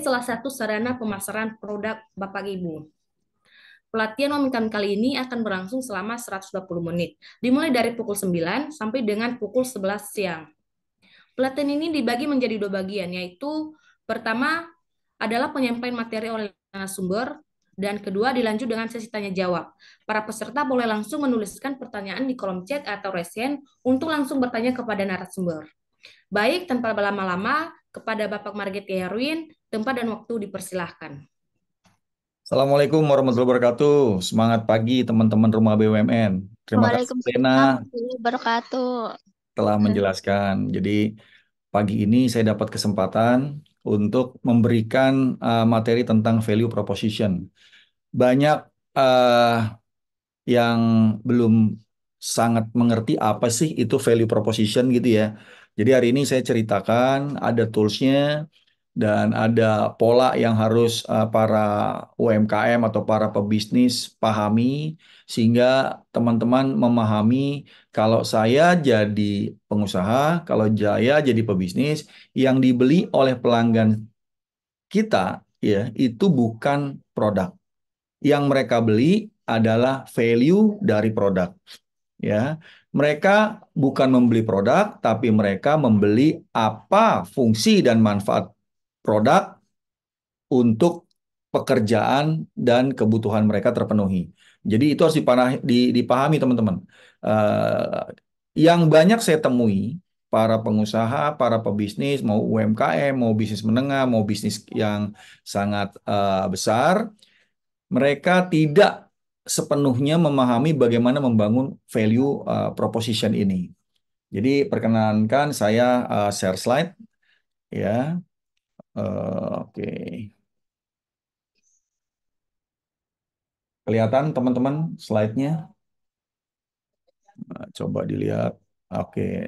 salah satu sarana pemasaran produk Bapak Ibu. Pelatihan Omikron kali ini akan berlangsung selama 120 menit, dimulai dari pukul 9 sampai dengan pukul 11 siang. Pelatihan ini dibagi menjadi dua bagian, yaitu pertama adalah penyampaian materi oleh narasumber, dan kedua dilanjut dengan sesi tanya jawab. Para peserta boleh langsung menuliskan pertanyaan di kolom chat atau resen untuk langsung bertanya kepada narasumber. Baik, tanpa berlama-lama, kepada Bapak Margit Yerwin tempat dan waktu dipersilahkan. Assalamualaikum warahmatullahi wabarakatuh. Semangat pagi teman-teman rumah BUMN. Terima kasih Lena wabarakatuh. telah menjelaskan. Jadi pagi ini saya dapat kesempatan untuk memberikan uh, materi tentang value proposition. Banyak uh, yang belum sangat mengerti apa sih itu value proposition gitu ya. Jadi hari ini saya ceritakan ada toolsnya dan ada pola yang harus eh, para UMKM atau para pebisnis pahami sehingga teman-teman memahami kalau saya jadi pengusaha, kalau saya jadi pebisnis yang dibeli oleh pelanggan kita ya itu bukan produk. Yang mereka beli adalah value dari produk. Ya mereka bukan membeli produk, tapi mereka membeli apa fungsi dan manfaat produk untuk pekerjaan dan kebutuhan mereka terpenuhi. Jadi itu harus dipahami teman-teman. Eh, yang banyak saya temui para pengusaha, para pebisnis, mau UMKM, mau bisnis menengah, mau bisnis yang sangat eh, besar, mereka tidak sepenuhnya memahami bagaimana membangun value uh, proposition ini. Jadi perkenankan saya uh, share slide ya. Uh, Oke. Okay. Kelihatan teman-teman slide-nya? Nah, coba dilihat. Oke. Okay.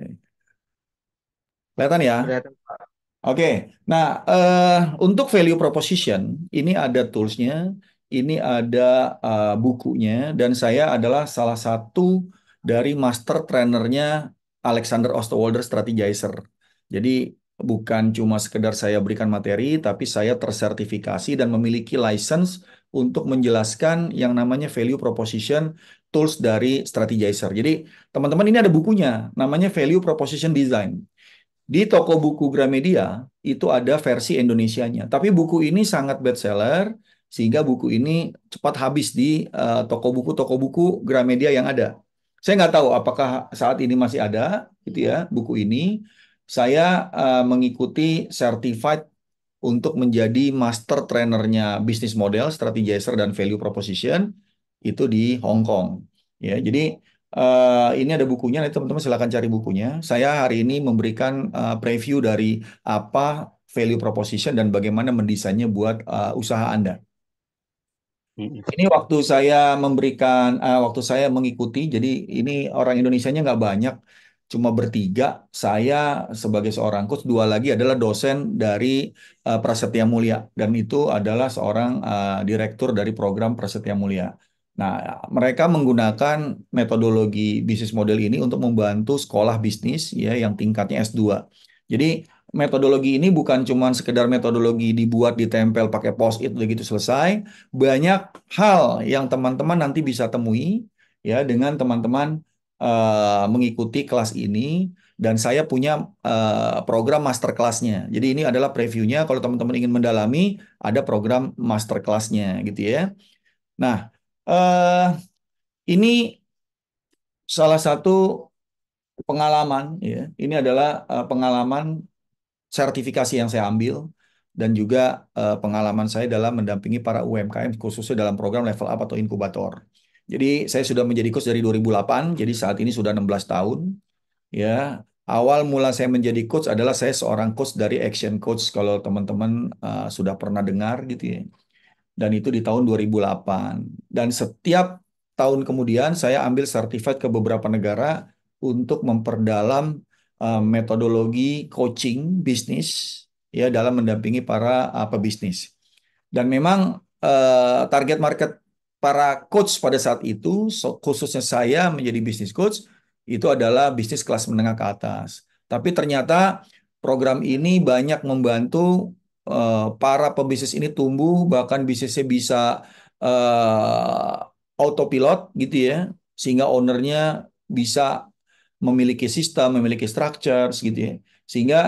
Kelihatan ya? Kelihatan, Oke. Okay. Nah, uh, untuk value proposition ini ada toolsnya ini ada uh, bukunya dan saya adalah salah satu dari master trainernya Alexander Ostowolder Strategizer. Jadi bukan cuma sekedar saya berikan materi tapi saya tersertifikasi dan memiliki license untuk menjelaskan yang namanya value proposition tools dari Strategizer. Jadi teman-teman ini ada bukunya namanya Value Proposition Design. Di toko buku Gramedia itu ada versi Indonesianya. Tapi buku ini sangat best seller sehingga buku ini cepat habis di uh, toko buku toko buku Gramedia yang ada. Saya nggak tahu apakah saat ini masih ada gitu ya buku ini. Saya uh, mengikuti certified untuk menjadi master trainernya bisnis model, strategizer dan value proposition itu di Hong Kong. Ya, jadi uh, ini ada bukunya. Nanti teman-teman silahkan cari bukunya. Saya hari ini memberikan uh, preview dari apa value proposition dan bagaimana mendesainnya buat uh, usaha Anda. Ini waktu saya memberikan, uh, waktu saya mengikuti, jadi ini orang Indonesia nya nggak banyak, cuma bertiga. Saya sebagai seorang coach, dua lagi adalah dosen dari uh, Prasetya Mulia, dan itu adalah seorang uh, direktur dari program Prasetya Mulia. Nah, mereka menggunakan metodologi bisnis model ini untuk membantu sekolah bisnis ya yang tingkatnya S2. Jadi metodologi ini bukan cuma sekedar metodologi dibuat ditempel pakai post it begitu selesai. Banyak hal yang teman-teman nanti bisa temui ya dengan teman-teman uh, mengikuti kelas ini dan saya punya uh, program masterclassnya. Jadi ini adalah previewnya. Kalau teman-teman ingin mendalami, ada program masterclass-nya gitu ya. Nah, uh, ini salah satu pengalaman ya. Ini adalah uh, pengalaman sertifikasi yang saya ambil dan juga uh, pengalaman saya dalam mendampingi para UMKM khususnya dalam program level up atau inkubator. Jadi saya sudah menjadi coach dari 2008, jadi saat ini sudah 16 tahun. Ya, awal mula saya menjadi coach adalah saya seorang coach dari Action Coach kalau teman-teman uh, sudah pernah dengar gitu ya. Dan itu di tahun 2008. Dan setiap tahun kemudian saya ambil sertifikat ke beberapa negara untuk memperdalam uh, metodologi coaching bisnis ya dalam mendampingi para uh, pebisnis. Dan memang uh, target market para coach pada saat itu so, khususnya saya menjadi bisnis coach itu adalah bisnis kelas menengah ke atas. Tapi ternyata program ini banyak membantu uh, para pebisnis ini tumbuh bahkan bisnisnya bisa uh, autopilot gitu ya sehingga ownernya bisa memiliki sistem, memiliki structure, gitu ya. Sehingga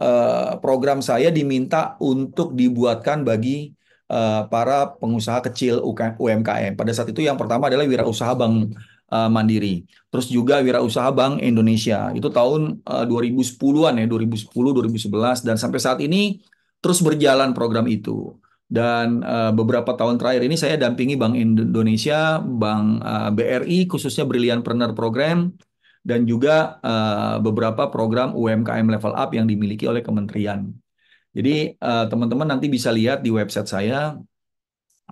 eh, program saya diminta untuk dibuatkan bagi eh, para pengusaha kecil UMKM. Pada saat itu yang pertama adalah wirausaha Bank eh, Mandiri. Terus juga wirausaha Bank Indonesia. Itu tahun 2010-an ya, 2010, 2011 dan sampai saat ini terus berjalan program itu dan beberapa tahun terakhir ini saya dampingi Bank Indonesia, Bank BRI khususnya Brilliant Partner Program dan juga eh, beberapa program UMKM level up yang dimiliki oleh kementerian. Jadi eh, teman-teman nanti bisa lihat di website saya,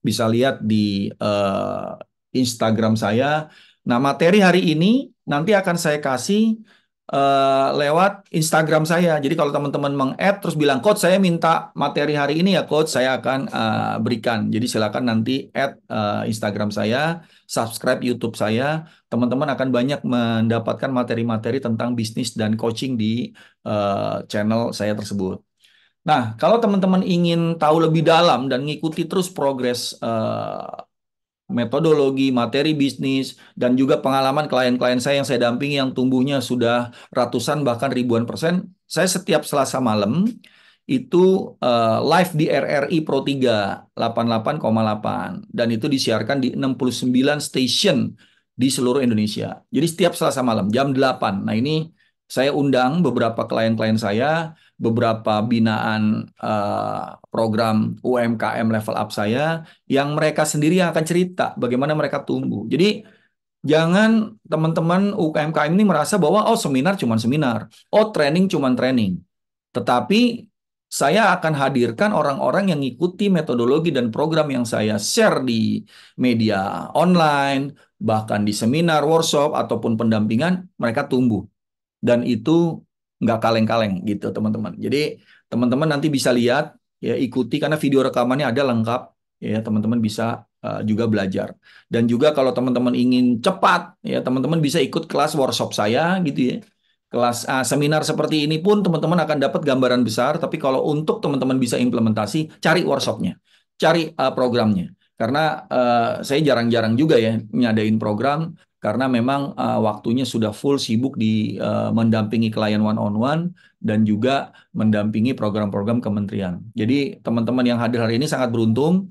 bisa lihat di eh, Instagram saya. Nah materi hari ini nanti akan saya kasih uh, lewat Instagram saya. Jadi kalau teman-teman meng-add terus bilang coach saya minta materi hari ini ya coach saya akan uh, berikan. Jadi silakan nanti add uh, Instagram saya, subscribe YouTube saya. Teman-teman akan banyak mendapatkan materi-materi tentang bisnis dan coaching di uh, channel saya tersebut. Nah, kalau teman-teman ingin tahu lebih dalam dan ngikuti terus progres uh, metodologi, materi bisnis, dan juga pengalaman klien-klien saya yang saya dampingi yang tumbuhnya sudah ratusan bahkan ribuan persen. Saya setiap Selasa malam itu uh, live di RRI Pro 3 88,8 dan itu disiarkan di 69 station di seluruh Indonesia. Jadi setiap Selasa malam jam 8. Nah, ini saya undang beberapa klien-klien saya beberapa binaan uh, program UMKM level up saya yang mereka sendiri yang akan cerita bagaimana mereka tumbuh. Jadi jangan teman-teman UMKM ini merasa bahwa oh seminar cuma seminar, oh training cuma training. Tetapi saya akan hadirkan orang-orang yang ikuti metodologi dan program yang saya share di media online, bahkan di seminar, workshop ataupun pendampingan, mereka tumbuh. Dan itu nggak kaleng-kaleng gitu teman-teman. Jadi teman-teman nanti bisa lihat ya ikuti karena video rekamannya ada lengkap ya teman-teman bisa uh, juga belajar. Dan juga kalau teman-teman ingin cepat ya teman-teman bisa ikut kelas workshop saya gitu ya. Kelas uh, seminar seperti ini pun teman-teman akan dapat gambaran besar tapi kalau untuk teman-teman bisa implementasi cari workshopnya, cari uh, programnya. Karena uh, saya jarang-jarang juga ya nyadain program karena memang uh, waktunya sudah full sibuk di uh, mendampingi klien one on one dan juga mendampingi program-program kementerian. Jadi teman-teman yang hadir hari ini sangat beruntung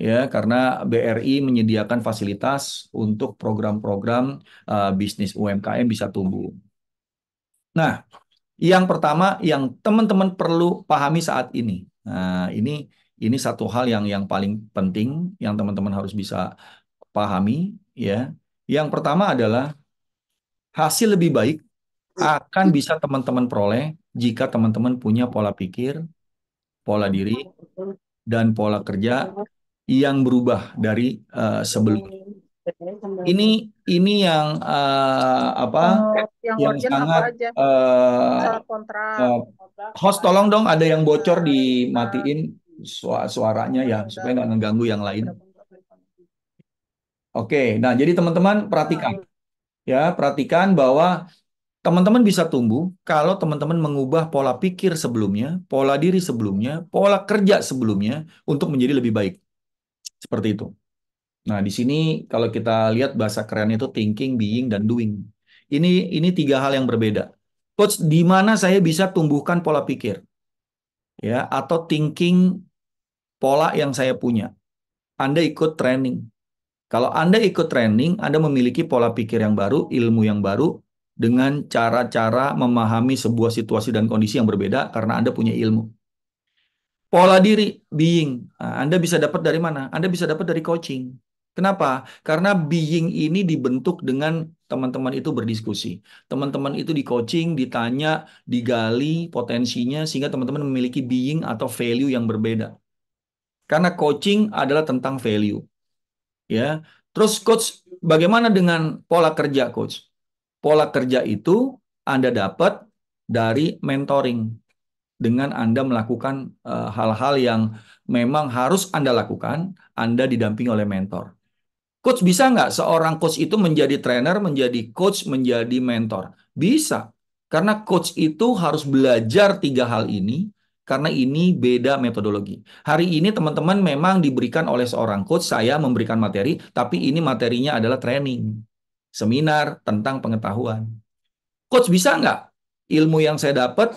ya karena BRI menyediakan fasilitas untuk program-program uh, bisnis UMKM bisa tumbuh. Nah, yang pertama yang teman-teman perlu pahami saat ini. Nah, ini ini satu hal yang yang paling penting yang teman-teman harus bisa pahami ya yang pertama adalah hasil lebih baik akan bisa teman-teman peroleh jika teman-teman punya pola pikir, pola diri, dan pola kerja yang berubah dari uh, eh, sebelumnya. Ini ini yang uh, apa oh, yang, yang sangat apa uh, Uh, host tolong dong ada yang bocor eh, dimatiin suaranya ya supaya nggak ngeganggu yang lain. Oke, nah jadi teman-teman perhatikan nah. ya, perhatikan bahwa teman-teman bisa tumbuh kalau teman-teman mengubah pola pikir sebelumnya, pola diri sebelumnya, pola kerja sebelumnya untuk menjadi lebih baik. Seperti itu. Nah, di sini kalau kita lihat bahasa kerennya itu thinking, being dan doing. Ini ini tiga hal yang berbeda. Coach, di mana saya bisa tumbuhkan pola pikir? Ya, atau thinking pola yang saya punya. Anda ikut training kalau Anda ikut training, Anda memiliki pola pikir yang baru, ilmu yang baru, dengan cara-cara memahami sebuah situasi dan kondisi yang berbeda karena Anda punya ilmu. Pola diri, being, nah, Anda bisa dapat dari mana? Anda bisa dapat dari coaching. Kenapa? Karena being ini dibentuk dengan teman-teman itu berdiskusi. Teman-teman itu di coaching, ditanya, digali potensinya sehingga teman-teman memiliki being atau value yang berbeda. Karena coaching adalah tentang value ya. Terus coach, bagaimana dengan pola kerja coach? Pola kerja itu Anda dapat dari mentoring dengan Anda melakukan eh, hal-hal uh, yang memang harus Anda lakukan, Anda didampingi oleh mentor. Coach bisa nggak seorang coach itu menjadi trainer, menjadi coach, menjadi mentor? Bisa. Karena coach itu harus belajar tiga hal ini, karena ini beda metodologi. Hari ini teman-teman memang diberikan oleh seorang coach, saya memberikan materi, tapi ini materinya adalah training, seminar tentang pengetahuan. Coach bisa nggak ilmu yang saya dapat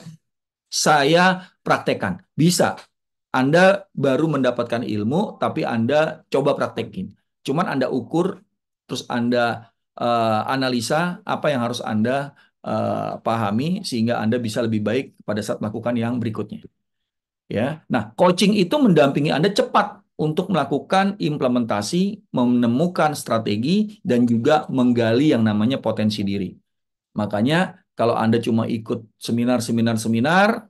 saya praktekkan? Bisa. Anda baru mendapatkan ilmu, tapi Anda coba praktekin. Cuman Anda ukur, terus Anda uh, analisa apa yang harus Anda uh, pahami sehingga Anda bisa lebih baik pada saat melakukan yang berikutnya. Ya. Nah, coaching itu mendampingi Anda cepat untuk melakukan implementasi, menemukan strategi dan juga menggali yang namanya potensi diri. Makanya kalau Anda cuma ikut seminar-seminar-seminar,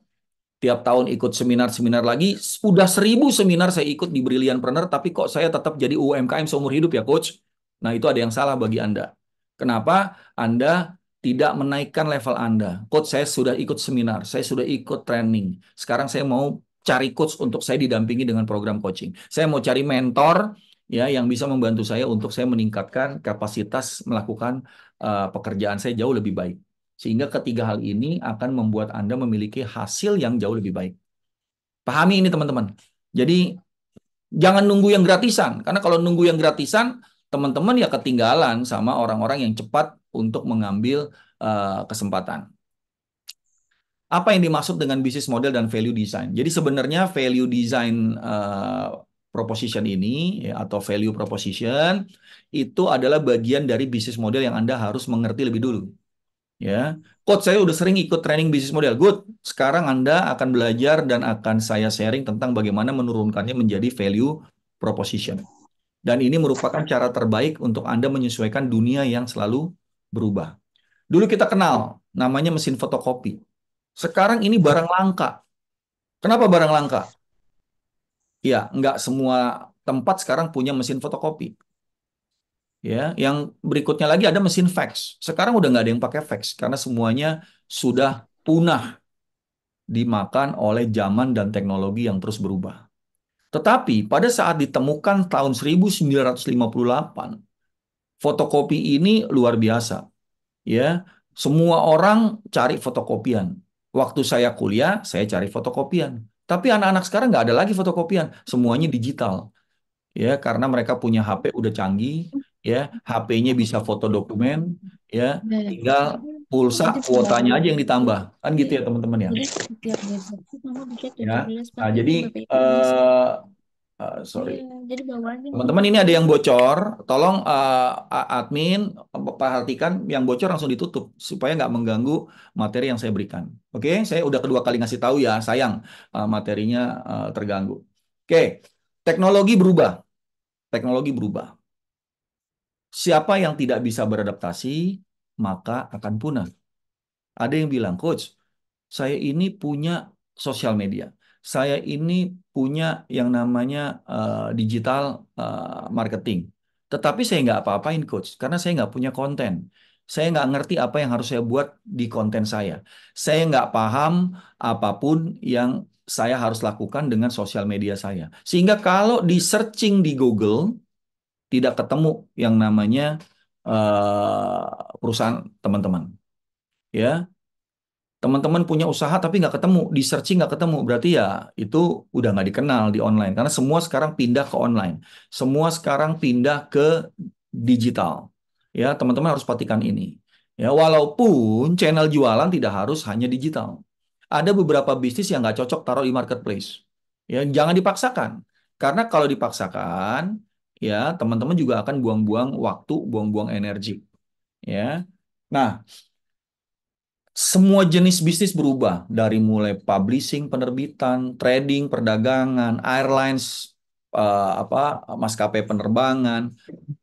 tiap tahun ikut seminar-seminar lagi, sudah seribu seminar saya ikut di Brilliant Planner, tapi kok saya tetap jadi UMKM seumur hidup ya Coach? Nah itu ada yang salah bagi Anda. Kenapa Anda tidak menaikkan level Anda? Coach, saya sudah ikut seminar, saya sudah ikut training, sekarang saya mau cari coach untuk saya didampingi dengan program coaching. Saya mau cari mentor ya yang bisa membantu saya untuk saya meningkatkan kapasitas melakukan uh, pekerjaan saya jauh lebih baik. Sehingga ketiga hal ini akan membuat Anda memiliki hasil yang jauh lebih baik. Pahami ini teman-teman. Jadi jangan nunggu yang gratisan karena kalau nunggu yang gratisan teman-teman ya ketinggalan sama orang-orang yang cepat untuk mengambil uh, kesempatan apa yang dimaksud dengan bisnis model dan value design. Jadi sebenarnya value design uh, proposition ini ya, atau value proposition itu adalah bagian dari bisnis model yang Anda harus mengerti lebih dulu. Ya, coach saya udah sering ikut training bisnis model. Good. Sekarang Anda akan belajar dan akan saya sharing tentang bagaimana menurunkannya menjadi value proposition. Dan ini merupakan cara terbaik untuk Anda menyesuaikan dunia yang selalu berubah. Dulu kita kenal namanya mesin fotokopi sekarang ini barang langka. Kenapa barang langka? Ya, nggak semua tempat sekarang punya mesin fotokopi. Ya, yang berikutnya lagi ada mesin fax. Sekarang udah nggak ada yang pakai fax karena semuanya sudah punah dimakan oleh zaman dan teknologi yang terus berubah. Tetapi pada saat ditemukan tahun 1958, fotokopi ini luar biasa. Ya, semua orang cari fotokopian. Waktu saya kuliah, saya cari fotokopian. Tapi anak-anak sekarang nggak ada lagi fotokopian, semuanya digital. Ya, karena mereka punya HP udah canggih, ya, HP-nya bisa foto dokumen, ya, tinggal pulsa kuotanya aja yang ditambah. Kan gitu ya, iya. teman-teman ya. Ya, nah, jadi uh, Uh, sorry. Iya, jadi Teman-teman ini ada yang bocor, tolong uh, admin perhatikan yang bocor langsung ditutup supaya nggak mengganggu materi yang saya berikan. Oke, okay? saya udah kedua kali ngasih tahu ya, sayang uh, materinya uh, terganggu. Oke, okay. teknologi berubah, teknologi berubah. Siapa yang tidak bisa beradaptasi maka akan punah. Ada yang bilang, coach, saya ini punya sosial media saya ini punya yang namanya uh, digital uh, marketing. Tetapi saya nggak apa-apain coach, karena saya nggak punya konten. Saya nggak ngerti apa yang harus saya buat di konten saya. Saya nggak paham apapun yang saya harus lakukan dengan sosial media saya. Sehingga kalau di searching di Google, tidak ketemu yang namanya uh, perusahaan teman-teman. Ya, teman-teman punya usaha tapi nggak ketemu, di searching nggak ketemu, berarti ya itu udah nggak dikenal di online. Karena semua sekarang pindah ke online, semua sekarang pindah ke digital. Ya, teman-teman harus perhatikan ini. Ya, walaupun channel jualan tidak harus hanya digital. Ada beberapa bisnis yang nggak cocok taruh di marketplace. Ya, jangan dipaksakan. Karena kalau dipaksakan, ya teman-teman juga akan buang-buang waktu, buang-buang energi. Ya. Nah, semua jenis bisnis berubah dari mulai publishing, penerbitan, trading, perdagangan, airlines, uh, apa maskapai penerbangan,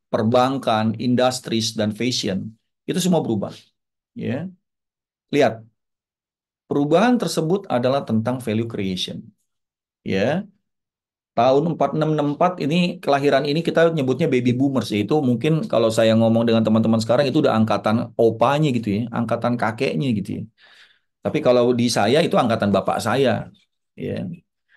perbankan, industries dan fashion. Itu semua berubah. Ya. Lihat. Perubahan tersebut adalah tentang value creation. Ya. Tahun 4664 ini kelahiran ini kita nyebutnya baby boomers itu mungkin kalau saya ngomong dengan teman-teman sekarang itu udah angkatan opanya gitu ya, angkatan kakeknya gitu ya. Tapi kalau di saya itu angkatan bapak saya ya.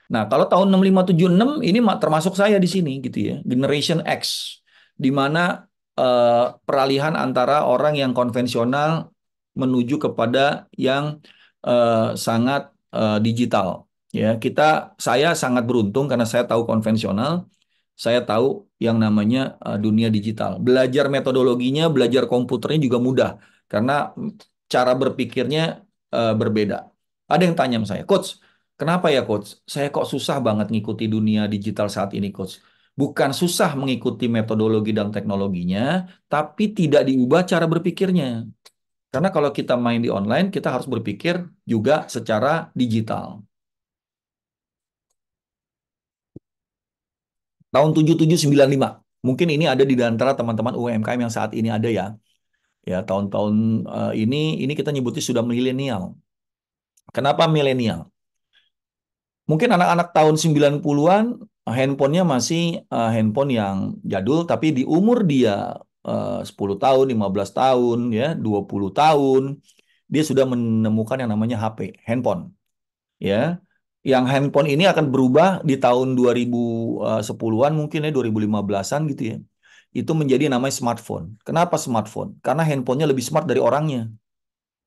Nah, kalau tahun 6576 ini termasuk saya di sini gitu ya, generation X di mana eh, peralihan antara orang yang konvensional menuju kepada yang eh, sangat eh, digital Ya, kita saya sangat beruntung karena saya tahu konvensional, saya tahu yang namanya eh, dunia digital. Belajar metodologinya, belajar komputernya juga mudah karena cara berpikirnya eh, berbeda. Ada yang tanya sama saya, "Coach, kenapa ya coach? Saya kok susah banget ngikuti dunia digital saat ini, coach?" Bukan susah mengikuti metodologi dan teknologinya, tapi tidak diubah cara berpikirnya. Karena kalau kita main di online, kita harus berpikir juga secara digital. tahun 7795. Mungkin ini ada di antara teman-teman UMKM yang saat ini ada ya. Ya, tahun-tahun uh, ini ini kita nyebutnya sudah milenial. Kenapa milenial? Mungkin anak-anak tahun 90-an handphonenya masih uh, handphone yang jadul tapi di umur dia eh, uh, 10 tahun, 15 tahun ya, 20 tahun dia sudah menemukan yang namanya HP, handphone. Ya yang handphone ini akan berubah di tahun 2010-an eh, mungkin ya 2015-an gitu ya. Itu menjadi namanya smartphone. Kenapa smartphone? Karena handphonenya lebih smart dari orangnya.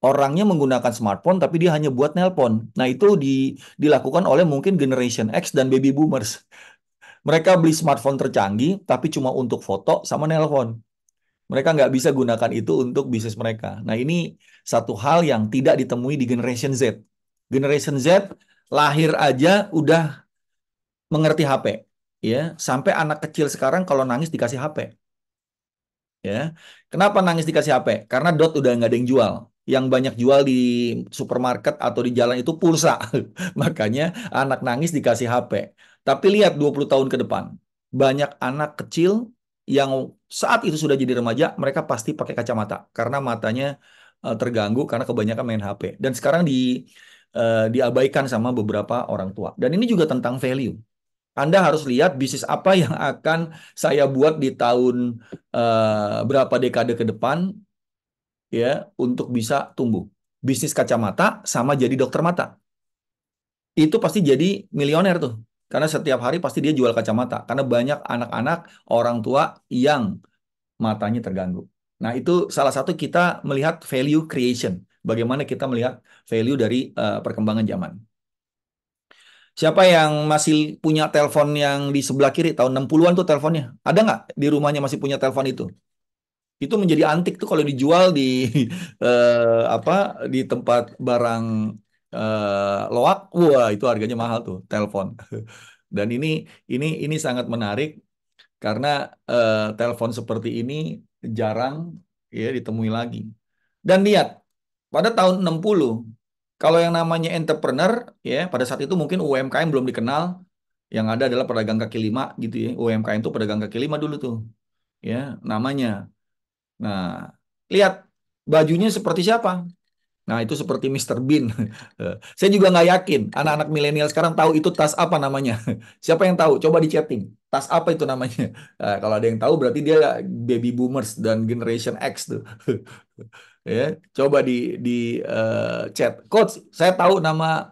Orangnya menggunakan smartphone tapi dia hanya buat nelpon. Nah, itu di, dilakukan oleh mungkin generation X dan baby boomers. Mereka beli smartphone tercanggih tapi cuma untuk foto sama nelpon. Mereka nggak bisa gunakan itu untuk bisnis mereka. Nah, ini satu hal yang tidak ditemui di generation Z. Generation Z lahir aja udah mengerti HP ya sampai anak kecil sekarang kalau nangis dikasih HP ya kenapa nangis dikasih HP karena dot udah nggak ada yang jual yang banyak jual di supermarket atau di jalan itu pulsa makanya anak nangis dikasih HP tapi lihat 20 tahun ke depan banyak anak kecil yang saat itu sudah jadi remaja mereka pasti pakai kacamata karena matanya eh, terganggu karena kebanyakan main HP dan sekarang di Eh, diabaikan sama beberapa orang tua. Dan ini juga tentang value. Anda harus lihat bisnis apa yang akan saya buat di tahun uh, berapa dekade ke depan ya untuk bisa tumbuh. Bisnis kacamata sama jadi dokter mata. Itu pasti jadi milioner tuh. Karena setiap hari pasti dia jual kacamata. Karena banyak anak-anak orang tua yang matanya terganggu. Nah, itu salah satu kita melihat value creation bagaimana kita melihat value dari uh, perkembangan zaman. Siapa yang masih punya telepon yang di sebelah kiri tahun 60-an tuh teleponnya? Ada nggak di rumahnya masih punya telepon itu? Itu menjadi antik tuh kalau dijual di eh, apa di tempat barang eh, loak, wah itu harganya mahal tuh telepon. Dan ini ini ini sangat menarik karena eh, telepon seperti ini jarang ya ditemui lagi. Dan lihat pada tahun 60 kalau yang namanya entrepreneur ya pada saat itu mungkin UMKM belum dikenal yang ada adalah pedagang kaki lima gitu ya UMKM itu pedagang kaki lima dulu tuh ya namanya nah lihat bajunya seperti siapa nah itu seperti Mr. Bean saya juga nggak yakin anak-anak milenial sekarang tahu itu tas apa namanya siapa yang tahu coba di chatting tas apa itu namanya nah, kalau ada yang tahu berarti dia baby boomers dan generation X tuh ya coba di di uh, chat coach saya tahu nama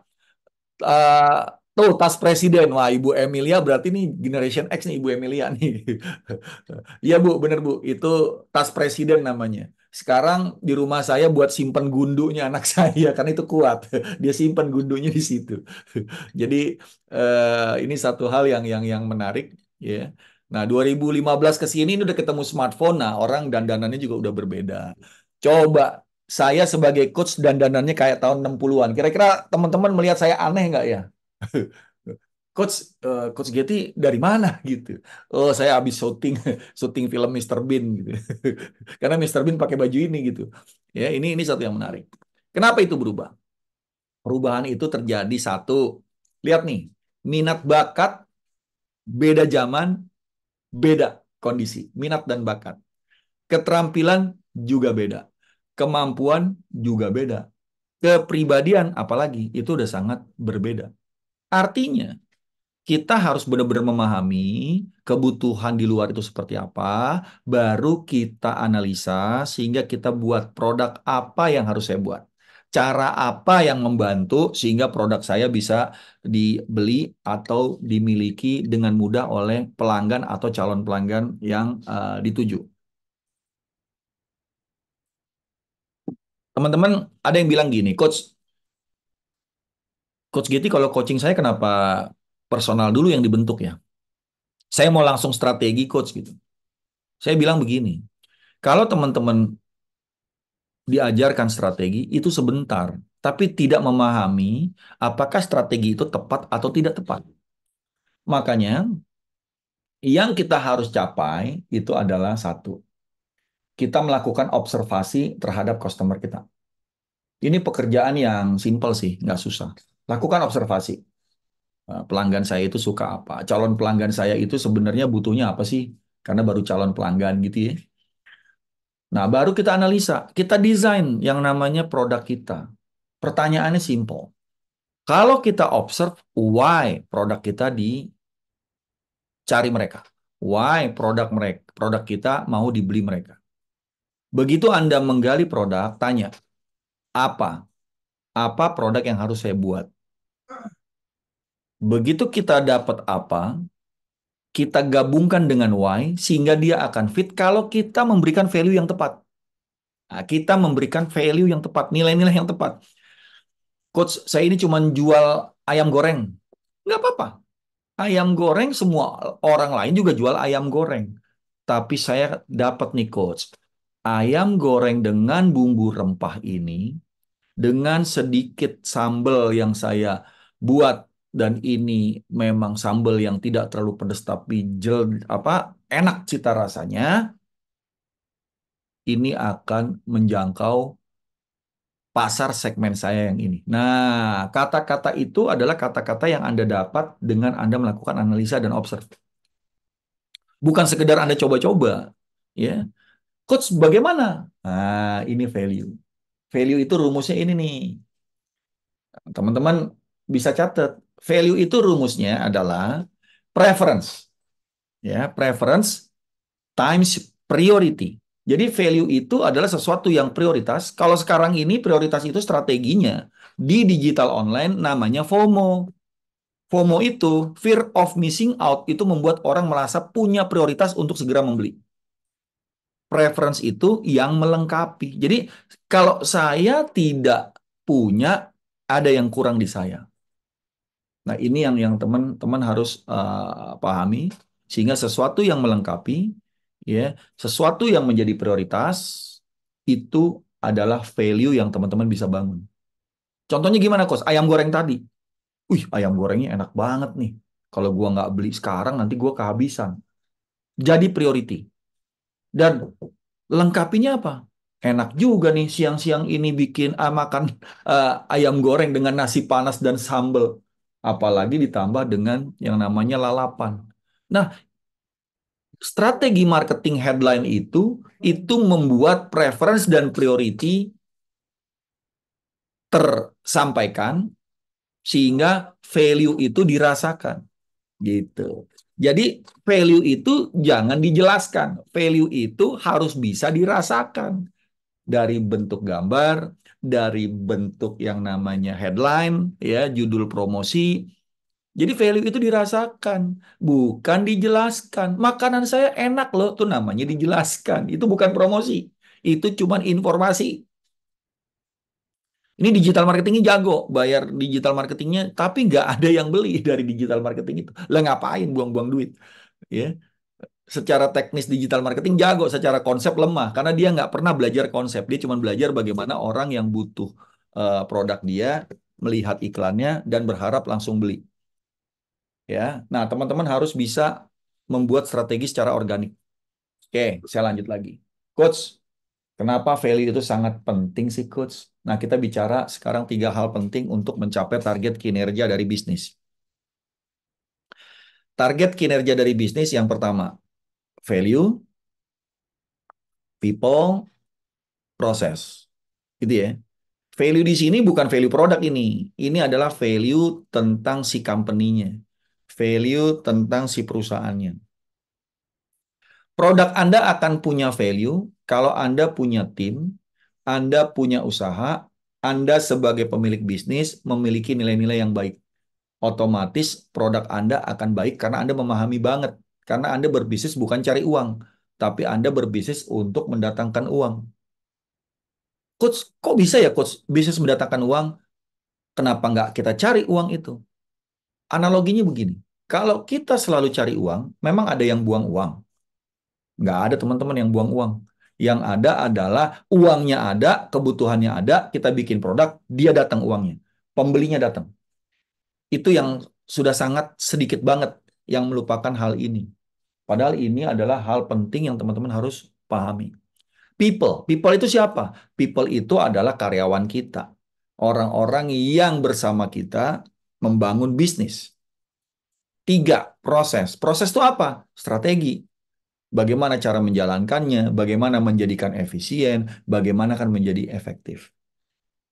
uh, tuh tas presiden wah ibu Emilia berarti ini generation X nih ibu Emilia nih iya bu bener bu itu tas presiden namanya sekarang di rumah saya buat simpan gundunya anak saya karena itu kuat dia simpan gundunya di situ jadi uh, ini satu hal yang yang yang menarik ya yeah. Nah, 2015 ke sini ini udah ketemu smartphone. Nah, orang dandanannya juga udah berbeda. Coba saya sebagai coach dan dandannya kayak tahun 60-an. Kira-kira teman-teman melihat saya aneh nggak ya? coach uh, coach Getty dari mana gitu. Oh, saya habis syuting syuting film Mr Bean gitu. Karena Mr Bean pakai baju ini gitu. Ya, ini ini satu yang menarik. Kenapa itu berubah? Perubahan itu terjadi satu. Lihat nih, minat bakat beda zaman, beda kondisi, minat dan bakat. Keterampilan juga beda kemampuan juga beda. Kepribadian apalagi itu udah sangat berbeda. Artinya, kita harus benar-benar memahami kebutuhan di luar itu seperti apa, baru kita analisa sehingga kita buat produk apa yang harus saya buat. Cara apa yang membantu sehingga produk saya bisa dibeli atau dimiliki dengan mudah oleh pelanggan atau calon pelanggan yang uh, dituju. teman-teman ada yang bilang gini, coach coach Giti kalau coaching saya kenapa personal dulu yang dibentuk ya? Saya mau langsung strategi coach gitu. Saya bilang begini, kalau teman-teman diajarkan strategi itu sebentar, tapi tidak memahami apakah strategi itu tepat atau tidak tepat. Makanya yang kita harus capai itu adalah satu, kita melakukan observasi terhadap customer kita. Ini pekerjaan yang simple sih, nggak susah. Lakukan observasi. Eh, pelanggan saya itu suka apa? Calon pelanggan saya itu sebenarnya butuhnya apa sih? Karena baru calon pelanggan gitu ya. Nah, baru kita analisa. Kita desain yang namanya produk kita. Pertanyaannya simple. Kalau kita observe, why produk kita dicari mereka? Why produk mereka, produk kita mau dibeli mereka? Begitu Anda menggali produk, tanya, apa? Apa produk yang harus saya buat? Begitu kita dapat apa, kita gabungkan dengan why sehingga dia akan fit kalau kita memberikan value yang tepat. Nah, kita memberikan value yang tepat, nilai-nilai yang tepat. Coach, saya ini cuma jual ayam goreng. Nggak apa-apa. Ayam goreng semua orang lain juga jual ayam goreng. Tapi saya dapat nih coach, ayam goreng dengan bumbu rempah ini dengan sedikit sambal yang saya buat dan ini memang sambal yang tidak terlalu pedas tapi jel apa enak cita rasanya ini akan menjangkau pasar segmen saya yang ini. Nah, kata-kata itu adalah kata-kata yang Anda dapat dengan Anda melakukan analisa dan observasi Bukan sekedar Anda coba-coba, ya. Coach, bagaimana? Nah, ini value. Value itu rumusnya ini nih. Teman-teman bisa catat. Value itu rumusnya adalah preference. Ya, preference times priority. Jadi value itu adalah sesuatu yang prioritas. Kalau sekarang ini prioritas itu strateginya di digital online namanya FOMO. FOMO itu fear of missing out itu membuat orang merasa punya prioritas untuk segera membeli preference itu yang melengkapi. Jadi kalau saya tidak punya ada yang kurang di saya. Nah, ini yang yang teman-teman harus uh, pahami sehingga sesuatu yang melengkapi ya, sesuatu yang menjadi prioritas itu adalah value yang teman-teman bisa bangun. Contohnya gimana, Kos? Ayam goreng tadi. Wih, ayam gorengnya enak banget nih. Kalau gua nggak beli sekarang nanti gua kehabisan. Jadi priority. Dan lengkapinya apa? Enak juga nih siang-siang ini bikin ah, makan uh, ayam goreng dengan nasi panas dan sambal. Apalagi ditambah dengan yang namanya lalapan. Nah, strategi marketing headline itu itu membuat preference dan priority tersampaikan sehingga value itu dirasakan gitu. Jadi value itu jangan dijelaskan. Value itu harus bisa dirasakan. Dari bentuk gambar, dari bentuk yang namanya headline, ya judul promosi. Jadi value itu dirasakan, bukan dijelaskan. Makanan saya enak loh, itu namanya dijelaskan. Itu bukan promosi. Itu cuma informasi. Ini digital marketingnya jago, bayar digital marketingnya, tapi nggak ada yang beli dari digital marketing itu. Lah ngapain buang-buang duit? Ya, secara teknis digital marketing jago, secara konsep lemah karena dia nggak pernah belajar konsep. Dia cuma belajar bagaimana orang yang butuh uh, produk dia melihat iklannya dan berharap langsung beli. Ya, nah teman-teman harus bisa membuat strategi secara organik. Oke, saya lanjut lagi. Coach, Kenapa value itu sangat penting sih coach? Nah kita bicara sekarang tiga hal penting untuk mencapai target kinerja dari bisnis. Target kinerja dari bisnis yang pertama, value, people, proses. Gitu ya. Value di sini bukan value produk ini. Ini adalah value tentang si company-nya. Value tentang si perusahaannya. Produk Anda akan punya value kalau Anda punya tim, Anda punya usaha, Anda sebagai pemilik bisnis memiliki nilai-nilai yang baik. Otomatis produk Anda akan baik karena Anda memahami banget. Karena Anda berbisnis bukan cari uang, tapi Anda berbisnis untuk mendatangkan uang. Coach, kok bisa ya coach bisnis mendatangkan uang? Kenapa nggak kita cari uang itu? Analoginya begini, kalau kita selalu cari uang, memang ada yang buang uang, Nggak ada teman-teman yang buang uang. Yang ada adalah uangnya ada, kebutuhannya ada, kita bikin produk, dia datang uangnya. Pembelinya datang. Itu yang sudah sangat sedikit banget yang melupakan hal ini. Padahal ini adalah hal penting yang teman-teman harus pahami. People, people itu siapa? People itu adalah karyawan kita. Orang-orang yang bersama kita membangun bisnis. Tiga, proses. Proses itu apa? Strategi bagaimana cara menjalankannya, bagaimana menjadikan efisien, bagaimana akan menjadi efektif.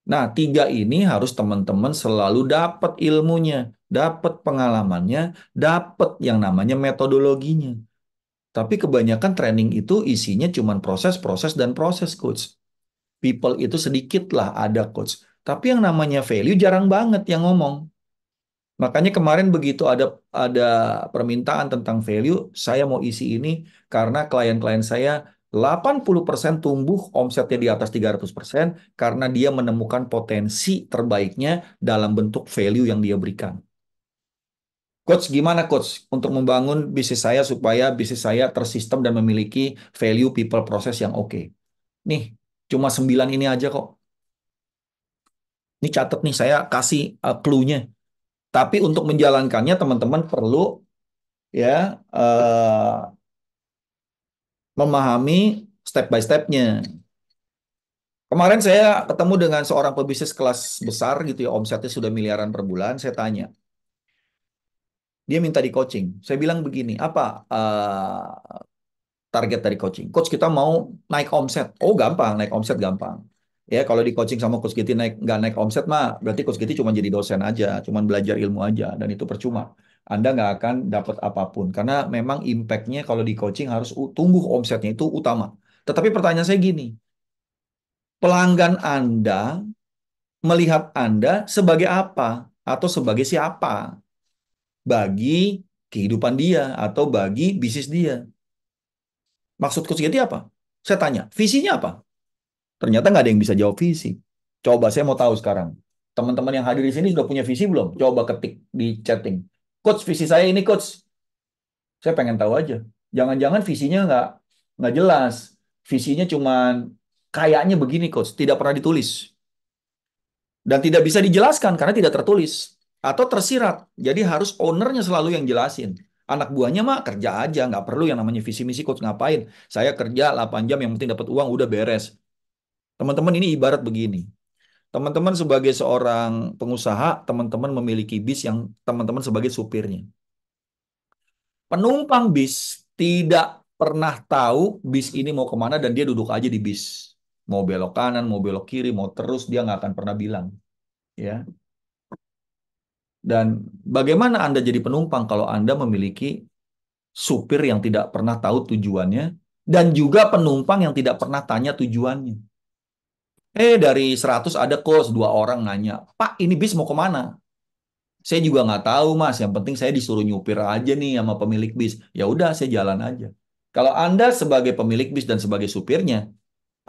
Nah, tiga ini harus teman-teman selalu dapat ilmunya, dapat pengalamannya, dapat yang namanya metodologinya. Tapi kebanyakan training itu isinya cuma proses, proses, dan proses, coach. People itu sedikitlah ada, coach. Tapi yang namanya value jarang banget yang ngomong. Makanya kemarin begitu ada ada permintaan tentang value, saya mau isi ini karena klien-klien saya 80% tumbuh omsetnya di atas 300% karena dia menemukan potensi terbaiknya dalam bentuk value yang dia berikan. Coach, gimana coach untuk membangun bisnis saya supaya bisnis saya tersistem dan memiliki value people process yang oke? Okay? Nih, cuma 9 ini aja kok. Ini catat nih saya kasih uh, clue-nya tapi untuk menjalankannya teman-teman perlu ya uh, memahami step by stepnya. Kemarin saya ketemu dengan seorang pebisnis kelas besar gitu ya, omsetnya sudah miliaran per bulan. Saya tanya, dia minta di coaching. Saya bilang begini, apa uh, target dari coaching? Coach kita mau naik omset. Oh gampang, naik omset gampang. Ya kalau di coaching sama Coach Giti naik nggak naik omset mah berarti Coach Giti cuma jadi dosen aja, cuma belajar ilmu aja dan itu percuma. Anda nggak akan dapat apapun karena memang impactnya kalau di coaching harus tumbuh omsetnya itu utama. Tetapi pertanyaan saya gini, pelanggan Anda melihat Anda sebagai apa atau sebagai siapa bagi kehidupan dia atau bagi bisnis dia. Maksud Coach Giti apa? Saya tanya, visinya apa? Ternyata nggak ada yang bisa jawab visi. Coba saya mau tahu sekarang. Teman-teman yang hadir di sini sudah punya visi belum? Coba ketik di chatting. Coach, visi saya ini coach. Saya pengen tahu aja. Jangan-jangan visinya nggak nggak jelas. Visinya cuman kayaknya begini coach, tidak pernah ditulis. Dan tidak bisa dijelaskan karena tidak tertulis atau tersirat. Jadi harus ownernya selalu yang jelasin. Anak buahnya mah kerja aja, nggak perlu yang namanya visi misi coach ngapain. Saya kerja 8 jam yang penting dapat uang udah beres. Teman-teman ini ibarat begini. Teman-teman sebagai seorang pengusaha, teman-teman memiliki bis yang teman-teman sebagai supirnya. Penumpang bis tidak pernah tahu bis ini mau kemana dan dia duduk aja di bis. Mau belok kanan, mau belok kiri, mau terus, dia nggak akan pernah bilang. ya. Dan bagaimana Anda jadi penumpang kalau Anda memiliki supir yang tidak pernah tahu tujuannya dan juga penumpang yang tidak pernah tanya tujuannya. Eh dari 100 ada kos dua orang nanya, Pak ini bis mau kemana? Saya juga nggak tahu mas, yang penting saya disuruh nyupir aja nih sama pemilik bis. Ya udah saya jalan aja. Kalau Anda sebagai pemilik bis dan sebagai supirnya,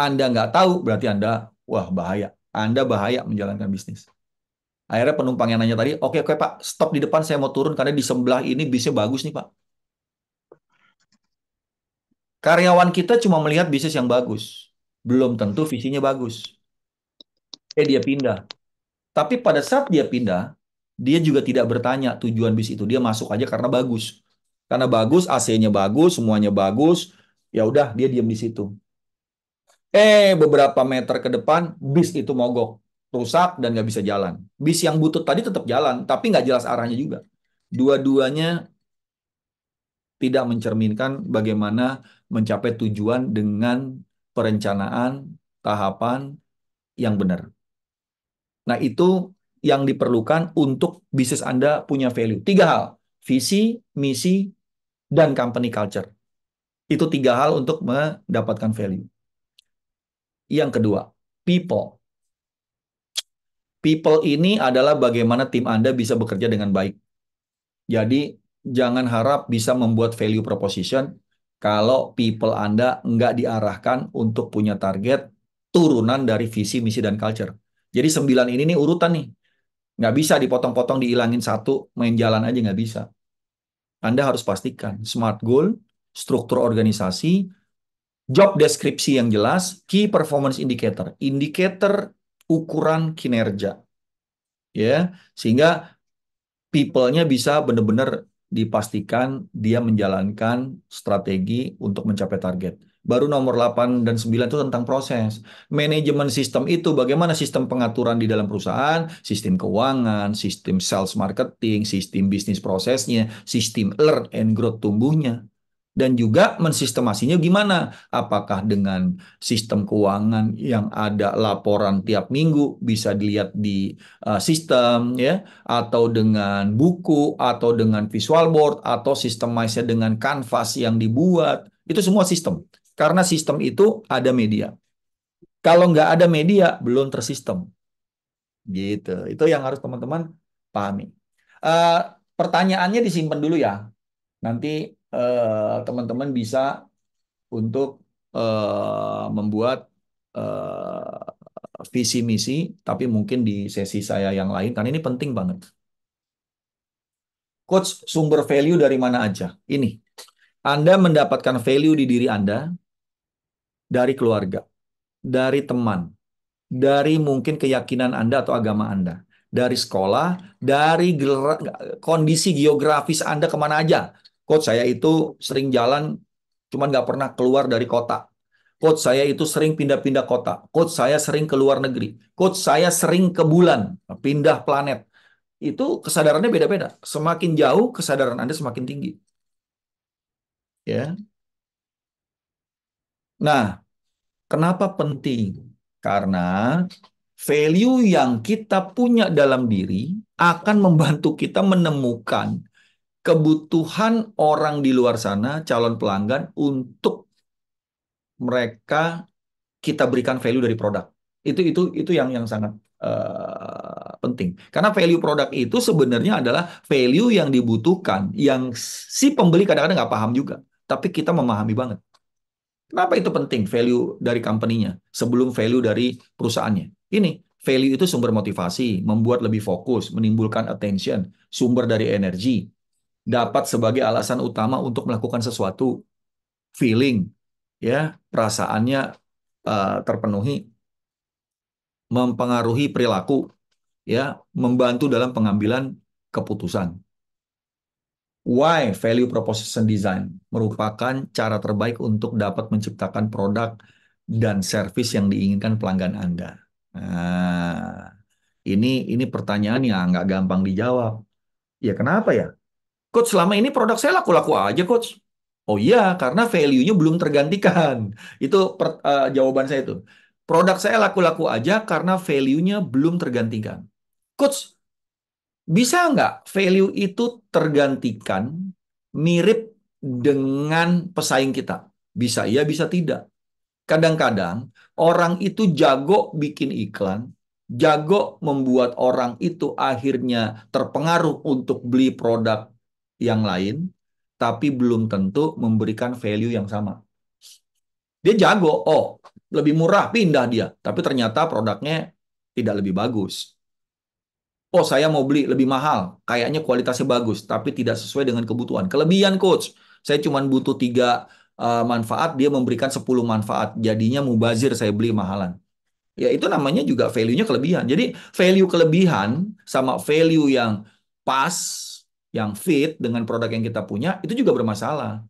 Anda nggak tahu berarti Anda, wah bahaya. Anda bahaya menjalankan bisnis. Akhirnya penumpang yang nanya tadi, oke okay, oke okay, Pak, stop di depan saya mau turun karena di sebelah ini bisnya bagus nih Pak. Karyawan kita cuma melihat bisnis yang bagus. Belum tentu visinya bagus eh dia pindah. Tapi pada saat dia pindah, dia juga tidak bertanya tujuan bis itu. Dia masuk aja karena bagus. Karena bagus, AC-nya bagus, semuanya bagus. Ya udah, dia diam di situ. Eh, beberapa meter ke depan, bis itu mogok. Rusak dan nggak bisa jalan. Bis yang butut tadi tetap jalan, tapi nggak jelas arahnya juga. Dua-duanya tidak mencerminkan bagaimana mencapai tujuan dengan perencanaan, tahapan yang benar. Nah, itu yang diperlukan untuk bisnis Anda punya value. Tiga hal, visi, misi, dan company culture. Itu tiga hal untuk mendapatkan value. Yang kedua, people. People ini adalah bagaimana tim Anda bisa bekerja dengan baik. Jadi, jangan harap bisa membuat value proposition kalau people Anda nggak diarahkan untuk punya target turunan dari visi, misi, dan culture. Jadi sembilan ini nih urutan nih. Nggak bisa dipotong-potong, dihilangin satu, main jalan aja nggak bisa. Anda harus pastikan smart goal, struktur organisasi, job deskripsi yang jelas, key performance indicator, indikator ukuran kinerja. Ya, sehingga people-nya bisa benar-benar dipastikan dia menjalankan strategi untuk mencapai target baru nomor 8 dan 9 itu tentang proses. Manajemen sistem itu bagaimana sistem pengaturan di dalam perusahaan, sistem keuangan, sistem sales marketing, sistem bisnis prosesnya, sistem learn and growth tumbuhnya. Dan juga mensistemasinya gimana? Apakah dengan sistem keuangan yang ada laporan tiap minggu bisa dilihat di uh, sistem ya atau dengan buku atau dengan visual board atau sistemnya dengan kanvas yang dibuat itu semua sistem. Karena sistem itu ada media. Kalau nggak ada media, belum tersistem. Gitu. Itu yang harus teman-teman pahami. Uh, pertanyaannya disimpan dulu ya. Nanti eh, teman-teman uh, bisa untuk uh, membuat uh, visi misi, tapi mungkin di sesi saya yang lain, karena ini penting banget. Coach, sumber value dari mana aja? Ini, Anda mendapatkan value di diri Anda dari keluarga, dari teman, dari mungkin keyakinan Anda atau agama Anda, dari sekolah, dari kondisi geografis Anda kemana aja. Coach saya itu sering jalan, cuman nggak pernah keluar dari kota. Coach saya itu sering pindah-pindah kota. Coach saya sering ke luar negeri. Coach saya sering ke bulan, pindah planet. Itu kesadarannya beda-beda. Semakin jauh kesadaran Anda semakin tinggi. Ya, Nah, kenapa penting? Karena value yang kita punya dalam diri akan membantu kita menemukan kebutuhan orang di luar sana, calon pelanggan, untuk mereka kita berikan value dari produk. Itu itu itu yang yang sangat uh, penting. Karena value produk itu sebenarnya adalah value yang dibutuhkan, yang si pembeli kadang-kadang nggak paham juga, tapi kita memahami banget. Kenapa itu penting value dari company-nya sebelum value dari perusahaannya? Ini value itu sumber motivasi, membuat lebih fokus, menimbulkan attention, sumber dari energi, dapat sebagai alasan utama untuk melakukan sesuatu, feeling, ya perasaannya uh, terpenuhi, mempengaruhi perilaku, ya membantu dalam pengambilan keputusan. Why value proposition design merupakan cara terbaik untuk dapat menciptakan produk dan service yang diinginkan pelanggan Anda. Nah, ini ini pertanyaan yang nggak gampang dijawab. Ya kenapa ya? Coach selama ini produk saya laku-laku aja, coach. Oh iya, karena value-nya belum tergantikan. Itu per, uh, jawaban saya itu. Produk saya laku-laku aja karena value-nya belum tergantikan. Coach, bisa nggak value itu tergantikan mirip dengan pesaing kita? Bisa iya, bisa tidak. Kadang-kadang orang itu jago bikin iklan, jago membuat orang itu akhirnya terpengaruh untuk beli produk yang lain, tapi belum tentu memberikan value yang sama. Dia jago, oh lebih murah pindah dia, tapi ternyata produknya tidak lebih bagus oh saya mau beli lebih mahal, kayaknya kualitasnya bagus, tapi tidak sesuai dengan kebutuhan. Kelebihan coach, saya cuma butuh tiga uh, manfaat, dia memberikan 10 manfaat, jadinya mubazir saya beli mahalan. Ya itu namanya juga value-nya kelebihan. Jadi value kelebihan sama value yang pas, yang fit dengan produk yang kita punya, itu juga bermasalah.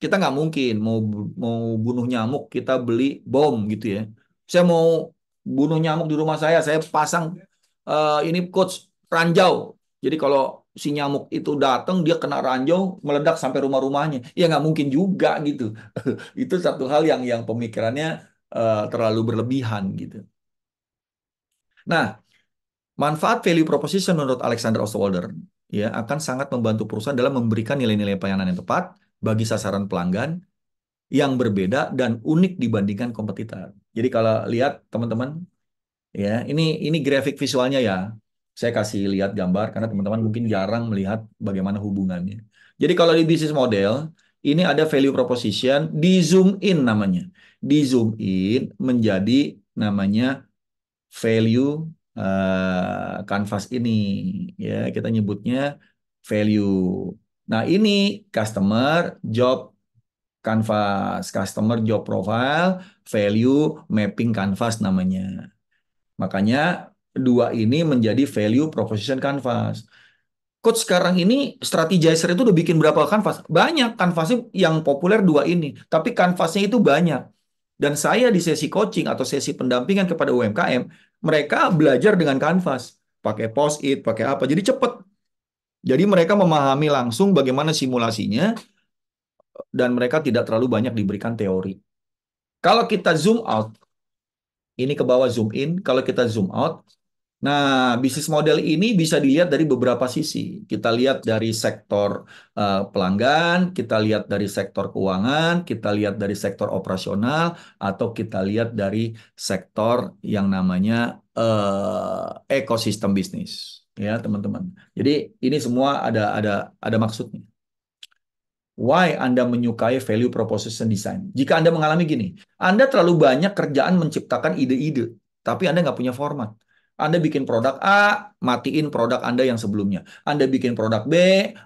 Kita nggak mungkin mau mau bunuh nyamuk kita beli bom gitu ya. Saya mau bunuh nyamuk di rumah saya, saya pasang uh, ini coach ranjau. Jadi kalau si nyamuk itu datang dia kena ranjau meledak sampai rumah-rumahnya. Ya nggak mungkin juga gitu. itu satu hal yang yang pemikirannya uh, terlalu berlebihan gitu. Nah, manfaat value proposition menurut Alexander Ostwalder ya akan sangat membantu perusahaan dalam memberikan nilai-nilai pelayanan yang tepat bagi sasaran pelanggan yang berbeda dan unik dibandingkan kompetitor. Jadi kalau lihat teman-teman ya ini ini grafik visualnya ya saya kasih lihat gambar karena teman-teman mungkin jarang melihat bagaimana hubungannya jadi kalau di bisnis model ini ada value proposition di zoom in namanya di zoom in menjadi namanya value uh, eh, canvas ini ya kita nyebutnya value nah ini customer job canvas customer job profile value mapping canvas namanya Makanya dua ini menjadi value proposition canvas. Coach sekarang ini strategizer itu udah bikin berapa kanvas? Banyak kanvas yang populer dua ini, tapi kanvasnya itu banyak. Dan saya di sesi coaching atau sesi pendampingan kepada UMKM, mereka belajar dengan kanvas, pakai post it, pakai apa. Jadi cepet. Jadi mereka memahami langsung bagaimana simulasinya dan mereka tidak terlalu banyak diberikan teori. Kalau kita zoom out, ini ke bawah zoom in, kalau kita zoom out. Nah, bisnis model ini bisa dilihat dari beberapa sisi. Kita lihat dari sektor uh, pelanggan, kita lihat dari sektor keuangan, kita lihat dari sektor operasional, atau kita lihat dari sektor yang namanya uh, ekosistem bisnis, ya teman-teman. Jadi ini semua ada ada ada maksudnya why Anda menyukai value proposition design. Jika Anda mengalami gini, Anda terlalu banyak kerjaan menciptakan ide-ide, tapi Anda nggak punya format. Anda bikin produk A, matiin produk Anda yang sebelumnya. Anda bikin produk B,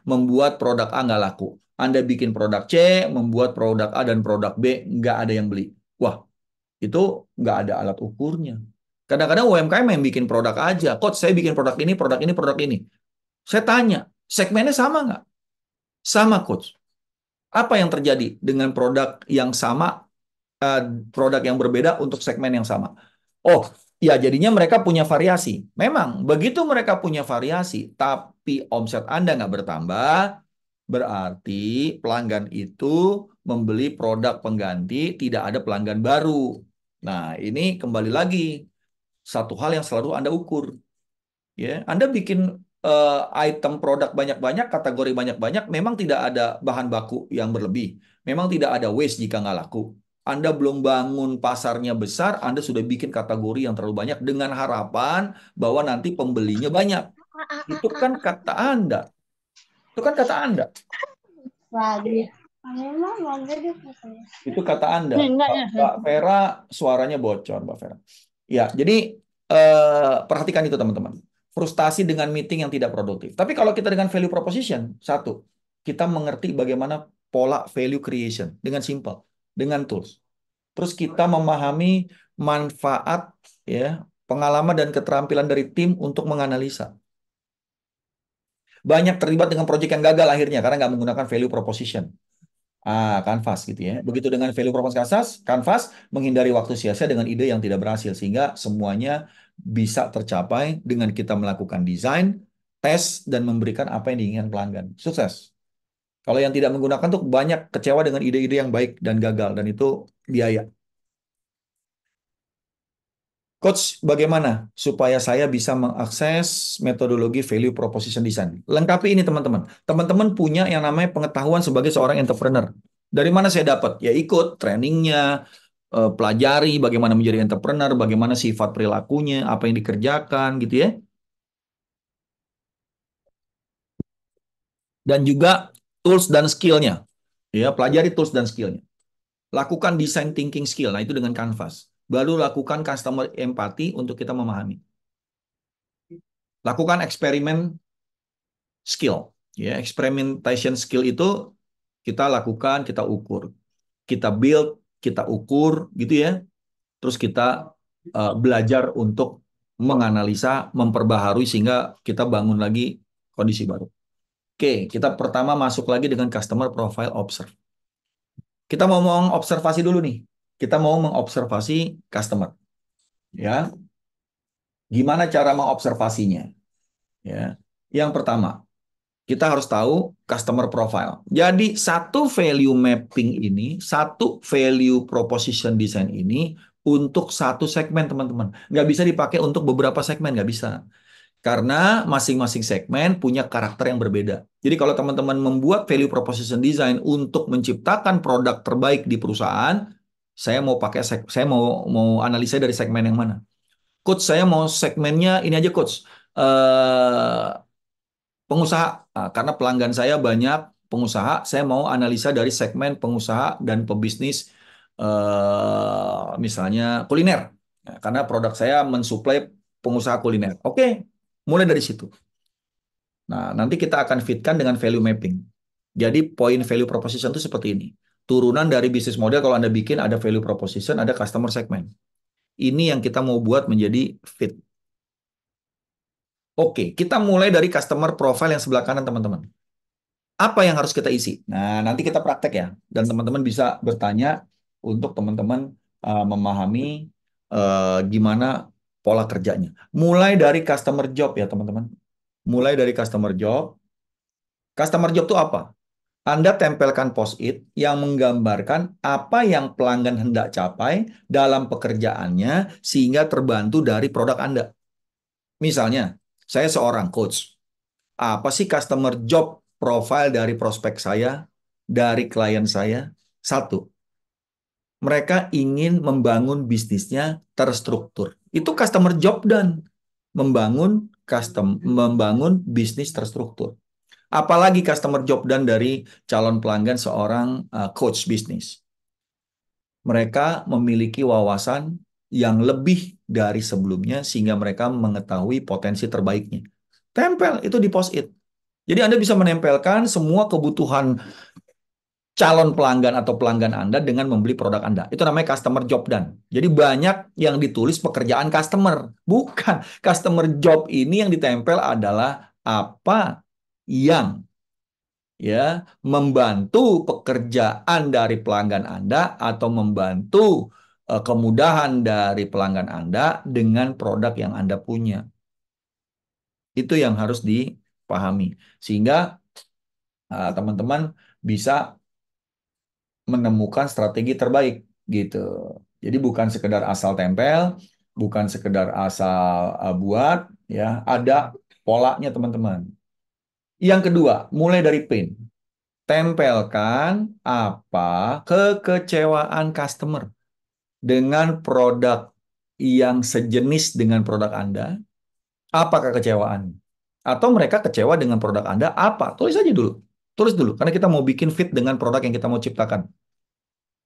membuat produk A nggak laku. Anda bikin produk C, membuat produk A dan produk B nggak ada yang beli. Wah, itu nggak ada alat ukurnya. Kadang-kadang UMKM yang bikin produk aja. Coach, saya bikin produk ini, produk ini, produk ini. Saya tanya, segmennya sama nggak? Sama, Coach. Apa yang terjadi dengan produk yang sama, uh, produk yang berbeda untuk segmen yang sama? Oh, ya jadinya mereka punya variasi. Memang, begitu mereka punya variasi, tapi omset Anda nggak bertambah, berarti pelanggan itu membeli produk pengganti, tidak ada pelanggan baru. Nah, ini kembali lagi satu hal yang selalu Anda ukur. Ya, Anda bikin uh, item produk banyak-banyak, kategori banyak-banyak, memang tidak ada bahan baku yang berlebih. Memang tidak ada waste jika nggak laku. Anda belum bangun pasarnya besar, Anda sudah bikin kategori yang terlalu banyak dengan harapan bahwa nanti pembelinya banyak. Itu kan kata Anda. Itu kan kata Anda. Ya. Itu kata Anda. Mbak Vera suaranya bocor, Mbak Vera. Ya, jadi eh, perhatikan itu teman-teman frustasi dengan meeting yang tidak produktif. Tapi kalau kita dengan value proposition, satu, kita mengerti bagaimana pola value creation dengan simple, dengan tools. Terus kita memahami manfaat ya, pengalaman dan keterampilan dari tim untuk menganalisa. Banyak terlibat dengan proyek yang gagal akhirnya karena nggak menggunakan value proposition. Ah, kanvas gitu ya. Begitu dengan value proposition kanvas, menghindari waktu sia-sia dengan ide yang tidak berhasil sehingga semuanya bisa tercapai dengan kita melakukan desain, tes, dan memberikan apa yang diinginkan pelanggan. Sukses. Kalau yang tidak menggunakan tuh banyak kecewa dengan ide-ide yang baik dan gagal, dan itu biaya. Coach, bagaimana supaya saya bisa mengakses metodologi value proposition design? Lengkapi ini teman-teman. Teman-teman punya yang namanya pengetahuan sebagai seorang entrepreneur. Dari mana saya dapat? Ya ikut trainingnya, uh, pelajari bagaimana menjadi entrepreneur, bagaimana sifat perilakunya, apa yang dikerjakan gitu ya. Dan juga tools dan skillnya. Ya, pelajari tools dan skillnya. Lakukan design thinking skill. Nah, itu dengan kanvas. Baru lakukan customer empathy untuk kita memahami. Lakukan eksperimen skill. Ya, experimentation skill itu kita lakukan, kita ukur. Kita build kita ukur gitu ya. Terus kita uh, belajar untuk menganalisa, memperbaharui sehingga kita bangun lagi kondisi baru. Oke, kita pertama masuk lagi dengan customer profile observe. Kita mau mengobservasi dulu nih. Kita mau mengobservasi customer. Ya. Gimana cara mengobservasinya? Ya. Yang pertama, kita harus tahu customer profile. Jadi satu value mapping ini, satu value proposition design ini untuk satu segmen teman-teman. Nggak bisa dipakai untuk beberapa segmen, nggak bisa. Karena masing-masing segmen punya karakter yang berbeda. Jadi kalau teman-teman membuat value proposition design untuk menciptakan produk terbaik di perusahaan, saya mau pakai saya mau mau analisa dari segmen yang mana. Coach saya mau segmennya ini aja coach. Uh, pengusaha Ah, karena pelanggan saya banyak pengusaha, saya mau analisa dari segmen pengusaha dan pebisnis eh, misalnya kuliner. Nah, karena produk saya mensuplai pengusaha kuliner. Oke, mulai dari situ. Nah, nanti kita akan fitkan dengan value mapping. Jadi poin value proposition itu seperti ini. Turunan dari bisnis model kalau Anda bikin ada value proposition, ada customer segment. Ini yang kita mau buat menjadi fit. Oke, kita mulai dari customer profile yang sebelah kanan teman-teman. Apa yang harus kita isi? Nah, nanti kita praktek ya. Dan teman-teman bisa bertanya untuk teman-teman uh, memahami uh, gimana pola kerjanya. Mulai dari customer job ya teman-teman. Mulai dari customer job. Customer job itu apa? Anda tempelkan post-it yang menggambarkan apa yang pelanggan hendak capai dalam pekerjaannya sehingga terbantu dari produk Anda. Misalnya, saya seorang coach. Apa sih customer job profile dari prospek saya, dari klien saya? Satu, mereka ingin membangun bisnisnya terstruktur. Itu customer job dan membangun custom membangun bisnis terstruktur. Apalagi customer job dan dari calon pelanggan seorang eh, coach bisnis. Mereka memiliki wawasan yang lebih dari sebelumnya sehingga mereka mengetahui potensi terbaiknya. Tempel itu di post-it. Jadi Anda bisa menempelkan semua kebutuhan calon pelanggan atau pelanggan Anda dengan membeli produk Anda. Itu namanya customer job done. Jadi banyak yang ditulis pekerjaan customer. Bukan. Customer job ini yang ditempel adalah apa yang ya membantu pekerjaan dari pelanggan Anda atau membantu Eh, kemudahan dari pelanggan Anda dengan produk yang Anda punya. Itu yang harus dipahami. Sehingga eh, teman-teman bisa menemukan strategi terbaik gitu. Jadi bukan sekedar asal tempel, bukan sekedar asal eh, buat ya, ada polanya teman-teman. Yang kedua, mulai dari pin. Tempelkan apa kekecewaan customer dengan produk yang sejenis dengan produk Anda, apa kekecewaan? Atau mereka kecewa dengan produk Anda, apa? Tulis aja dulu. Tulis dulu, karena kita mau bikin fit dengan produk yang kita mau ciptakan.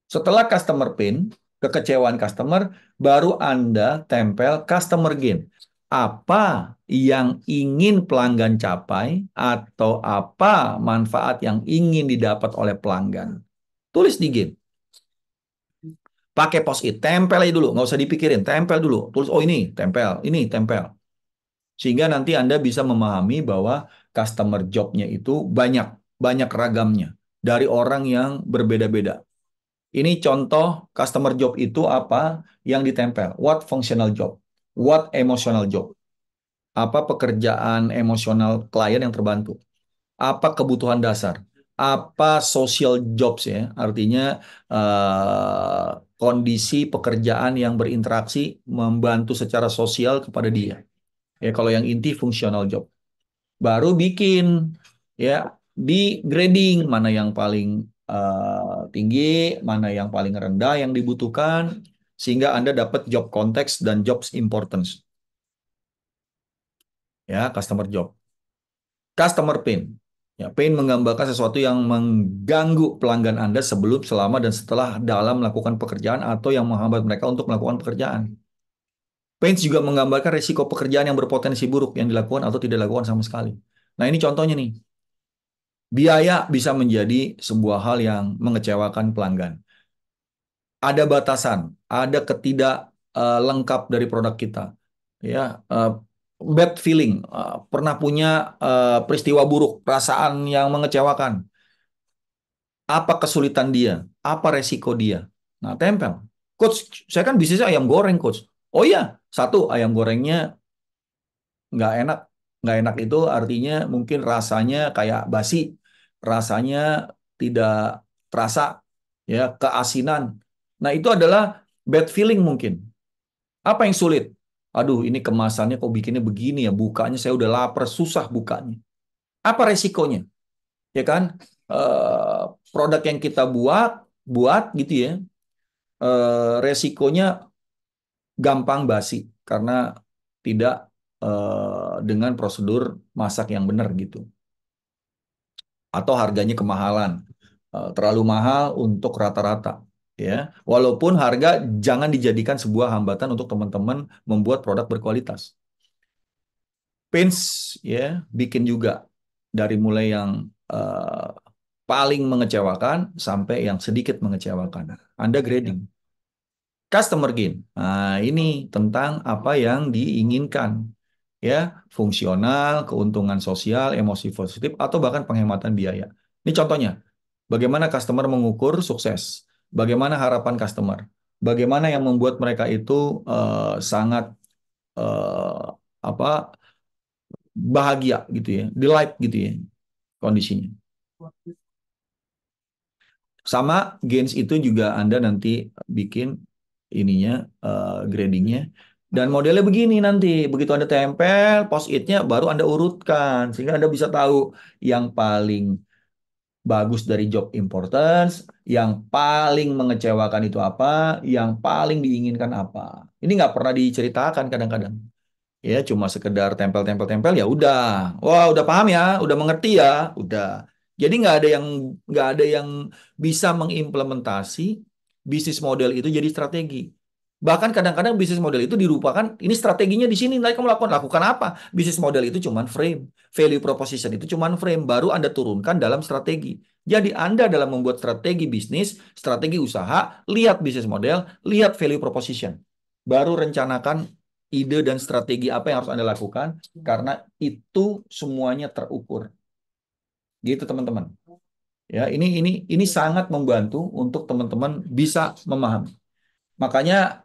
Setelah customer pain, kekecewaan customer, baru Anda tempel customer gain. Apa yang ingin pelanggan capai atau apa manfaat yang ingin didapat oleh pelanggan. Tulis di game. Pakai pos it, tempel aja dulu, nggak usah dipikirin, tempel dulu. Tulis oh ini, tempel, ini tempel. Sehingga nanti Anda bisa memahami bahwa customer jobnya itu banyak, banyak ragamnya dari orang yang berbeda-beda. Ini contoh customer job itu apa yang ditempel. What functional job? What emotional job? Apa pekerjaan emosional klien yang terbantu? Apa kebutuhan dasar? Apa social jobs ya? Artinya uh, kondisi pekerjaan yang berinteraksi membantu secara sosial kepada dia. Ya, kalau yang inti fungsional job. Baru bikin ya di grading mana yang paling uh, tinggi, mana yang paling rendah yang dibutuhkan sehingga Anda dapat job context dan jobs importance. Ya, customer job. Customer pain. Ya, pain menggambarkan sesuatu yang mengganggu pelanggan Anda sebelum, selama, dan setelah dalam melakukan pekerjaan atau yang menghambat mereka untuk melakukan pekerjaan. Pain juga menggambarkan risiko pekerjaan yang berpotensi buruk yang dilakukan atau tidak dilakukan sama sekali. Nah ini contohnya nih. Biaya bisa menjadi sebuah hal yang mengecewakan pelanggan. Ada batasan, ada ketidak uh, lengkap dari produk kita. Ya, uh, bad feeling, uh, pernah punya uh, peristiwa buruk, perasaan yang mengecewakan. Apa kesulitan dia? Apa resiko dia? Nah, tempel. Coach, saya kan bisnisnya ayam goreng, coach. Oh iya, satu ayam gorengnya nggak enak. Nggak enak itu artinya mungkin rasanya kayak basi, rasanya tidak terasa, ya keasinan. Nah, itu adalah bad feeling mungkin. Apa yang sulit? Aduh, ini kemasannya kok bikinnya begini ya, bukanya saya udah lapar, susah bukanya. Apa resikonya? Ya kan? e, produk yang kita buat, buat gitu ya, e, resikonya gampang basi karena tidak e, dengan prosedur masak yang benar gitu. Atau harganya kemahalan, terlalu mahal untuk rata-rata ya. Hmm. Walaupun harga jangan dijadikan sebuah hambatan untuk teman-teman membuat produk berkualitas. Pins ya bikin juga dari mulai yang uh, paling mengecewakan sampai yang sedikit mengecewakan. Anda grading. Customer gain. Nah, ini tentang apa yang diinginkan ya, fungsional, keuntungan sosial, emosi positif atau bahkan penghematan biaya. Ini contohnya. Bagaimana customer mengukur sukses? bagaimana harapan customer, bagaimana yang membuat mereka itu uh, sangat uh, apa bahagia gitu ya, delight gitu ya kondisinya. Sama gains itu juga Anda nanti bikin ininya uh, gradingnya dan modelnya begini nanti, begitu Anda tempel post it baru Anda urutkan sehingga Anda bisa tahu yang paling bagus dari job importance, yang paling mengecewakan itu apa, yang paling diinginkan apa. Ini nggak pernah diceritakan kadang-kadang. Ya, cuma sekedar tempel-tempel-tempel ya udah. Wah, udah paham ya, udah mengerti ya, udah. Jadi nggak ada yang nggak ada yang bisa mengimplementasi bisnis model itu jadi strategi. Bahkan kadang-kadang bisnis model itu dirupakan, ini strateginya di sini, nanti kamu lakukan, lakukan apa? Bisnis model itu cuman frame. Value proposition itu cuman frame, baru Anda turunkan dalam strategi. Jadi Anda dalam membuat strategi bisnis, strategi usaha, lihat bisnis model, lihat value proposition. Baru rencanakan ide dan strategi apa yang harus Anda lakukan, karena itu semuanya terukur. Gitu teman-teman. Ya, ini ini ini sangat membantu untuk teman-teman bisa memahami. Makanya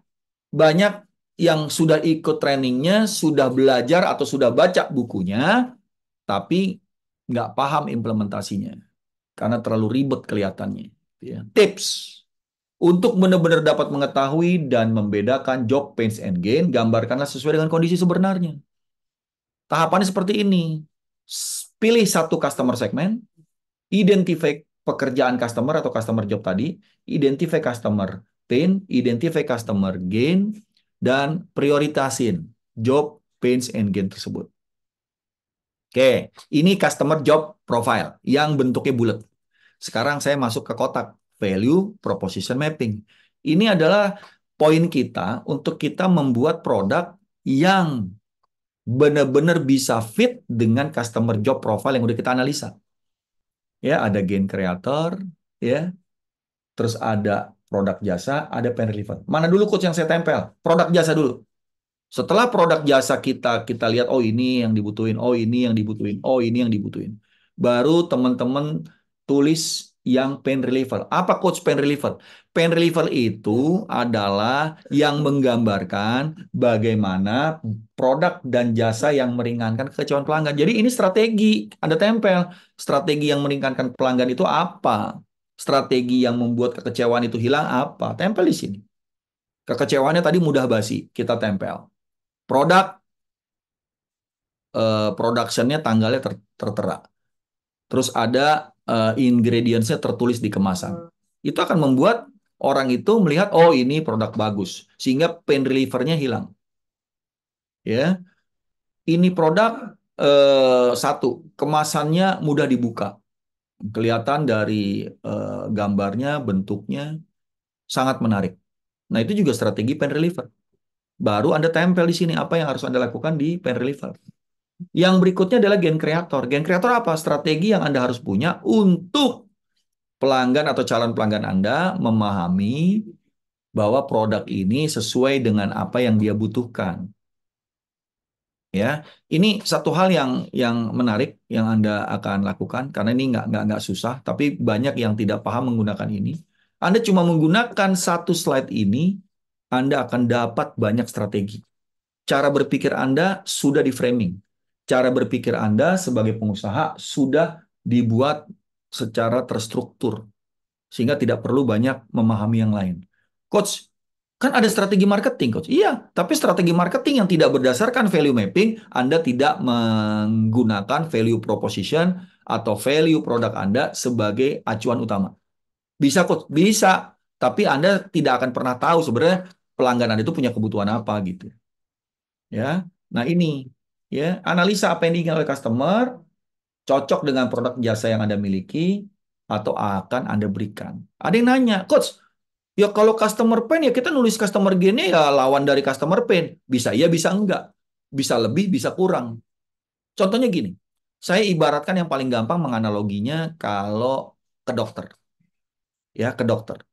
banyak yang sudah ikut trainingnya, sudah belajar atau sudah baca bukunya, tapi nggak paham implementasinya karena terlalu ribet kelihatannya. Ya. Tips untuk benar-benar dapat mengetahui dan membedakan job pains and gain, gambarkanlah sesuai dengan kondisi sebenarnya. Tahapannya seperti ini. Pilih satu customer segment, identifikasi pekerjaan customer atau customer job tadi, identifikasi customer pain, identify customer gain, dan prioritasin job, pains, and gain tersebut. Oke, ini customer job profile yang bentuknya bulat. Sekarang saya masuk ke kotak value proposition mapping. Ini adalah poin kita untuk kita membuat produk yang benar-benar bisa fit dengan customer job profile yang udah kita analisa. Ya, ada gain creator, ya. Terus ada produk jasa, ada pen relevant. Mana dulu coach yang saya tempel? Produk jasa dulu. Setelah produk jasa kita kita lihat oh ini yang dibutuhin, oh ini yang dibutuhin, oh ini yang dibutuhin. Baru teman-teman tulis yang pain reliever. Apa coach pain reliever? Pain reliever itu adalah yang menggambarkan bagaimana produk dan jasa yang meringankan kekecewaan pelanggan. Jadi ini strategi, ada tempel. Strategi yang meringankan pelanggan itu apa? strategi yang membuat kekecewaan itu hilang apa? Tempel di sini. Kekecewaannya tadi mudah basi, kita tempel. Produk, uh, productionnya tanggalnya ter tertera. Terus ada uh, ingredientsnya tertulis di kemasan. Itu akan membuat orang itu melihat, oh ini produk bagus. Sehingga pain relievernya hilang. Ya, Ini produk uh, satu, kemasannya mudah dibuka kelihatan dari uh, gambarnya, bentuknya sangat menarik. Nah, itu juga strategi pen reliever. Baru Anda tempel di sini apa yang harus Anda lakukan di pen reliever. Yang berikutnya adalah gen creator. Gen creator apa? Strategi yang Anda harus punya untuk pelanggan atau calon pelanggan Anda memahami bahwa produk ini sesuai dengan apa yang dia butuhkan ya ini satu hal yang yang menarik yang anda akan lakukan karena ini nggak nggak nggak susah tapi banyak yang tidak paham menggunakan ini anda cuma menggunakan satu slide ini anda akan dapat banyak strategi cara berpikir anda sudah di framing cara berpikir anda sebagai pengusaha sudah dibuat secara terstruktur sehingga tidak perlu banyak memahami yang lain coach Kan ada strategi marketing, coach. Iya, tapi strategi marketing yang tidak berdasarkan value mapping, Anda tidak menggunakan value proposition atau value produk Anda sebagai acuan utama. Bisa, coach. Bisa. Tapi Anda tidak akan pernah tahu sebenarnya pelanggan Anda itu punya kebutuhan apa gitu. Ya. Nah, ini ya, analisa apa yang diinginkan oleh customer cocok dengan produk jasa yang Anda miliki atau akan Anda berikan. Ada yang nanya, "Coach, Ya kalau customer pain ya kita nulis customer gain ya lawan dari customer pain. Bisa iya, bisa enggak. Bisa lebih, bisa kurang. Contohnya gini, saya ibaratkan yang paling gampang menganaloginya kalau ke dokter. Ya, ke dokter.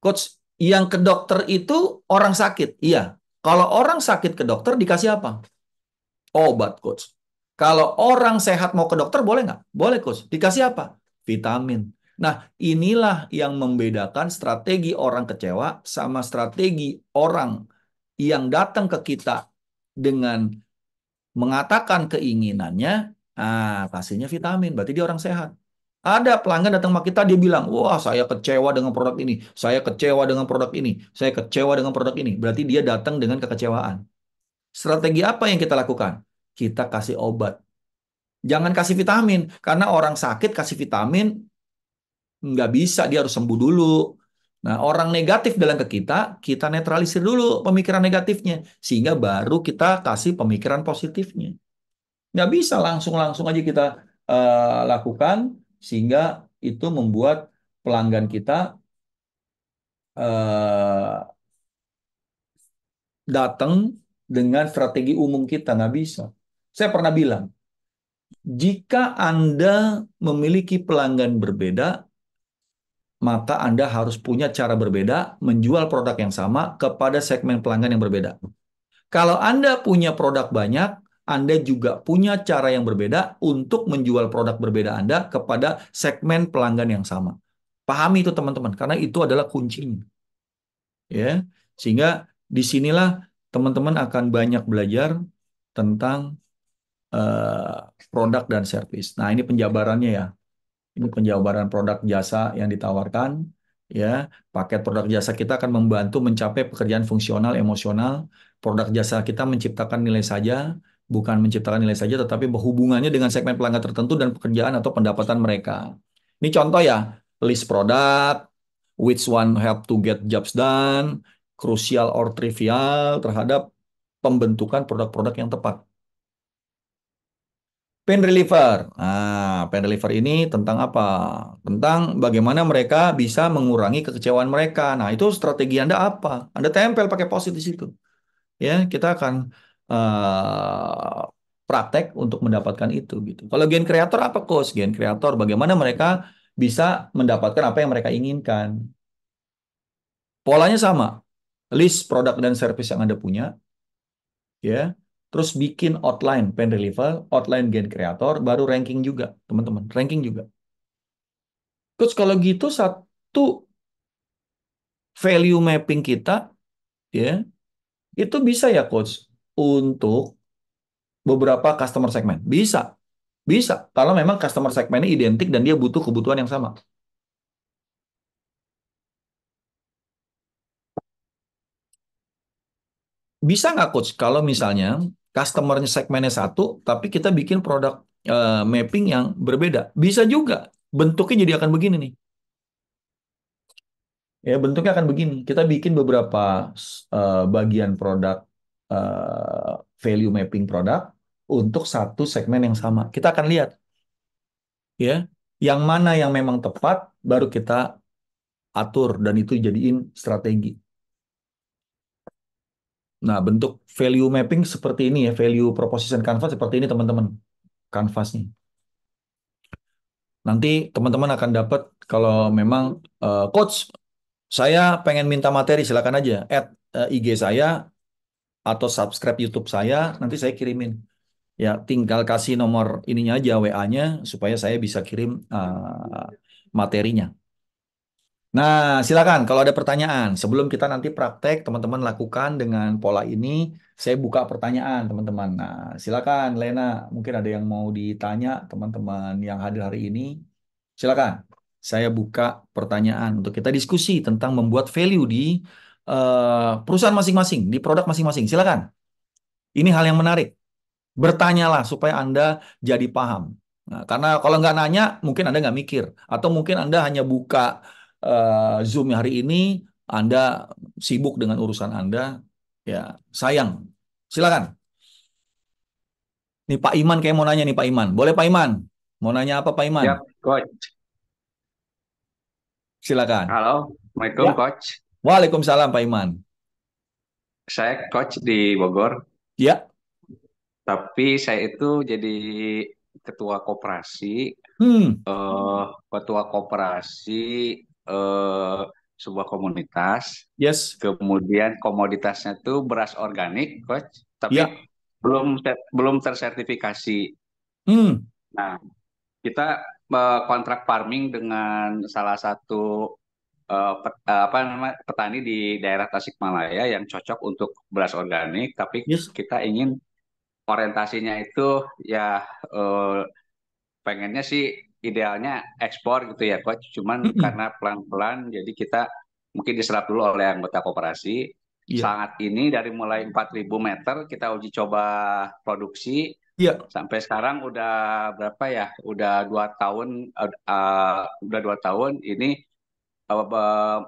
Coach, yang ke dokter itu orang sakit. Iya. Kalau orang sakit ke dokter dikasih apa? Obat, coach. Kalau orang sehat mau ke dokter boleh nggak? Boleh, coach. Dikasih apa? Vitamin. Nah, inilah yang membedakan strategi orang kecewa sama strategi orang yang datang ke kita dengan mengatakan keinginannya, ah, kasihnya vitamin, berarti dia orang sehat. Ada pelanggan datang sama kita, dia bilang, wah saya kecewa dengan produk ini, saya kecewa dengan produk ini, saya kecewa dengan produk ini. Berarti dia datang dengan kekecewaan. Strategi apa yang kita lakukan? Kita kasih obat. Jangan kasih vitamin, karena orang sakit kasih vitamin, nggak bisa dia harus sembuh dulu nah orang negatif dalam ke kita kita netralisir dulu pemikiran negatifnya sehingga baru kita kasih pemikiran positifnya nggak bisa langsung langsung aja kita uh, lakukan sehingga itu membuat pelanggan kita uh, datang dengan strategi umum kita nggak bisa saya pernah bilang jika Anda memiliki pelanggan berbeda, maka Anda harus punya cara berbeda menjual produk yang sama kepada segmen pelanggan yang berbeda. Kalau Anda punya produk banyak, Anda juga punya cara yang berbeda untuk menjual produk berbeda Anda kepada segmen pelanggan yang sama. Pahami itu teman-teman, karena itu adalah kuncinya. Ya, sehingga disinilah teman-teman akan banyak belajar tentang uh, produk dan servis. Nah, ini penjabarannya ya ini penjabaran produk jasa yang ditawarkan ya paket produk jasa kita akan membantu mencapai pekerjaan fungsional emosional produk jasa kita menciptakan nilai saja bukan menciptakan nilai saja tetapi berhubungannya dengan segmen pelanggan tertentu dan pekerjaan atau pendapatan mereka ini contoh ya list produk which one help to get jobs done crucial or trivial terhadap pembentukan produk-produk yang tepat Pain reliever. Nah, pain reliever ini tentang apa? Tentang bagaimana mereka bisa mengurangi kekecewaan mereka. Nah, itu strategi Anda apa? Anda tempel pakai posit di situ. Ya, kita akan uh, praktek untuk mendapatkan itu gitu. Kalau gen kreator apa kos Gen kreator bagaimana mereka bisa mendapatkan apa yang mereka inginkan. Polanya sama. List produk dan service yang Anda punya. Ya, terus bikin outline pen deliver, outline gain creator, baru ranking juga, teman-teman, ranking juga. Terus kalau gitu satu value mapping kita ya itu bisa ya coach untuk beberapa customer segmen. Bisa. Bisa kalau memang customer segmennya identik dan dia butuh kebutuhan yang sama. Bisa nggak coach kalau misalnya customernya segmennya satu, tapi kita bikin produk uh, mapping yang berbeda. Bisa juga bentuknya jadi akan begini nih. Ya, bentuknya akan begini. Kita bikin beberapa uh, bagian produk uh, value mapping produk untuk satu segmen yang sama. Kita akan lihat ya, yang mana yang memang tepat baru kita atur dan itu jadiin strategi. Nah, bentuk value mapping seperti ini ya, value proposition canvas seperti ini teman-teman, nih Nanti teman-teman akan dapat kalau memang uh, coach saya pengen minta materi silakan aja add uh, eh, IG saya atau subscribe YouTube saya, nanti saya kirimin. Ya, tinggal kasih nomor ininya aja WA-nya supaya saya bisa kirim uh, materinya. Nah, silakan kalau ada pertanyaan. Sebelum kita nanti praktek, teman-teman lakukan dengan pola ini. Saya buka pertanyaan, teman-teman. Nah, silakan Lena, mungkin ada yang mau ditanya teman-teman yang hadir hari ini. Silakan. Saya buka pertanyaan untuk kita diskusi tentang membuat value di uh, perusahaan masing-masing, di produk masing-masing. Silakan. Ini hal yang menarik. Bertanyalah supaya Anda jadi paham. Nah, karena kalau nggak nanya, mungkin Anda nggak mikir. Atau mungkin Anda hanya buka uh, Zoom hari ini Anda sibuk dengan urusan Anda, ya sayang. Silakan. Nih Pak Iman kayak mau nanya nih Pak Iman. Boleh Pak Iman? Mau nanya apa Pak Iman? Ya, Coach. Silakan. Halo, Assalamualaikum ya. Coach. Waalaikumsalam Pak Iman. Saya Coach di Bogor. Ya. Tapi saya itu jadi ketua koperasi. Hmm. Uh, ketua koperasi uh, sebuah komunitas. Yes. Kemudian komoditasnya itu beras organik, coach, tapi yeah. belum belum tersertifikasi. Hmm. Nah, kita uh, kontrak farming dengan salah satu uh, pet, apa namanya petani di daerah Tasikmalaya yang cocok untuk beras organik, tapi yes. kita ingin orientasinya itu ya uh, pengennya sih idealnya ekspor gitu ya coach cuman mm -hmm. karena pelan-pelan jadi kita mungkin diserap dulu oleh anggota koperasi yeah. saat ini dari mulai 4000 meter kita uji coba produksi yeah. sampai sekarang udah berapa ya udah dua tahun uh, uh, udah dua tahun ini uh, uh,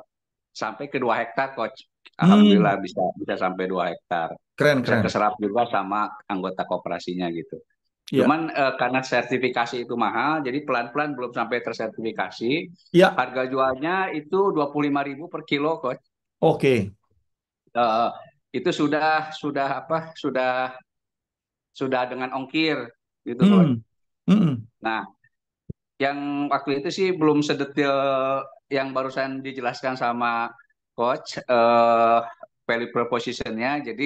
sampai ke dua hektar coach hmm. alhamdulillah hmm. bisa bisa sampai dua hektar keren keren keserap juga sama anggota kooperasinya gitu Yeah. Cuman uh, karena sertifikasi itu mahal, jadi pelan-pelan belum sampai tersertifikasi. Yeah. Harga jualnya itu dua puluh ribu per kilo, coach. Oke. Okay. Uh, eh, itu sudah sudah apa? Sudah sudah dengan ongkir gitu, mm. coach. Mm -mm. Nah, yang waktu itu sih belum sedetil yang barusan dijelaskan sama coach uh, value proposition-nya. Jadi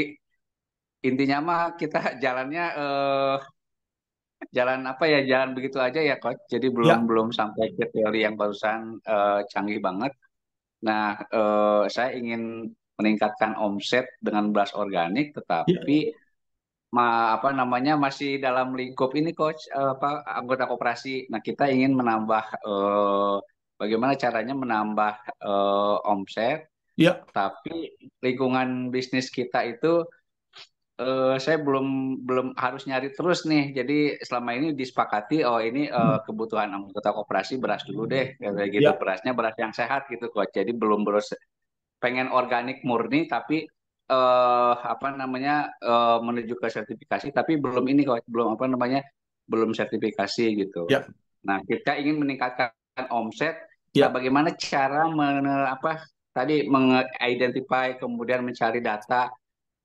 intinya mah kita jalannya uh, jalan apa ya jalan begitu aja ya coach jadi ya. belum ya. belum sampai ke teori yang barusan uh, canggih banget nah uh, saya ingin meningkatkan omset dengan beras organik tetapi ya. ma apa namanya masih dalam lingkup ini coach uh, apa anggota koperasi nah kita ingin menambah uh, bagaimana caranya menambah uh, omset ya. tapi lingkungan bisnis kita itu uh, saya belum belum harus nyari terus nih. Jadi selama ini disepakati oh ini uh, kebutuhan anggota koperasi beras dulu hmm. deh kayak gitu. Ya. Berasnya beras yang sehat gitu kok. Jadi belum beras pengen organik murni tapi uh, apa namanya uh, menuju ke sertifikasi tapi belum ini kok belum apa namanya belum sertifikasi gitu. Ya. Nah, kita ingin meningkatkan omset. Nah, ya. Nah, bagaimana cara men apa tadi mengidentifikasi kemudian mencari data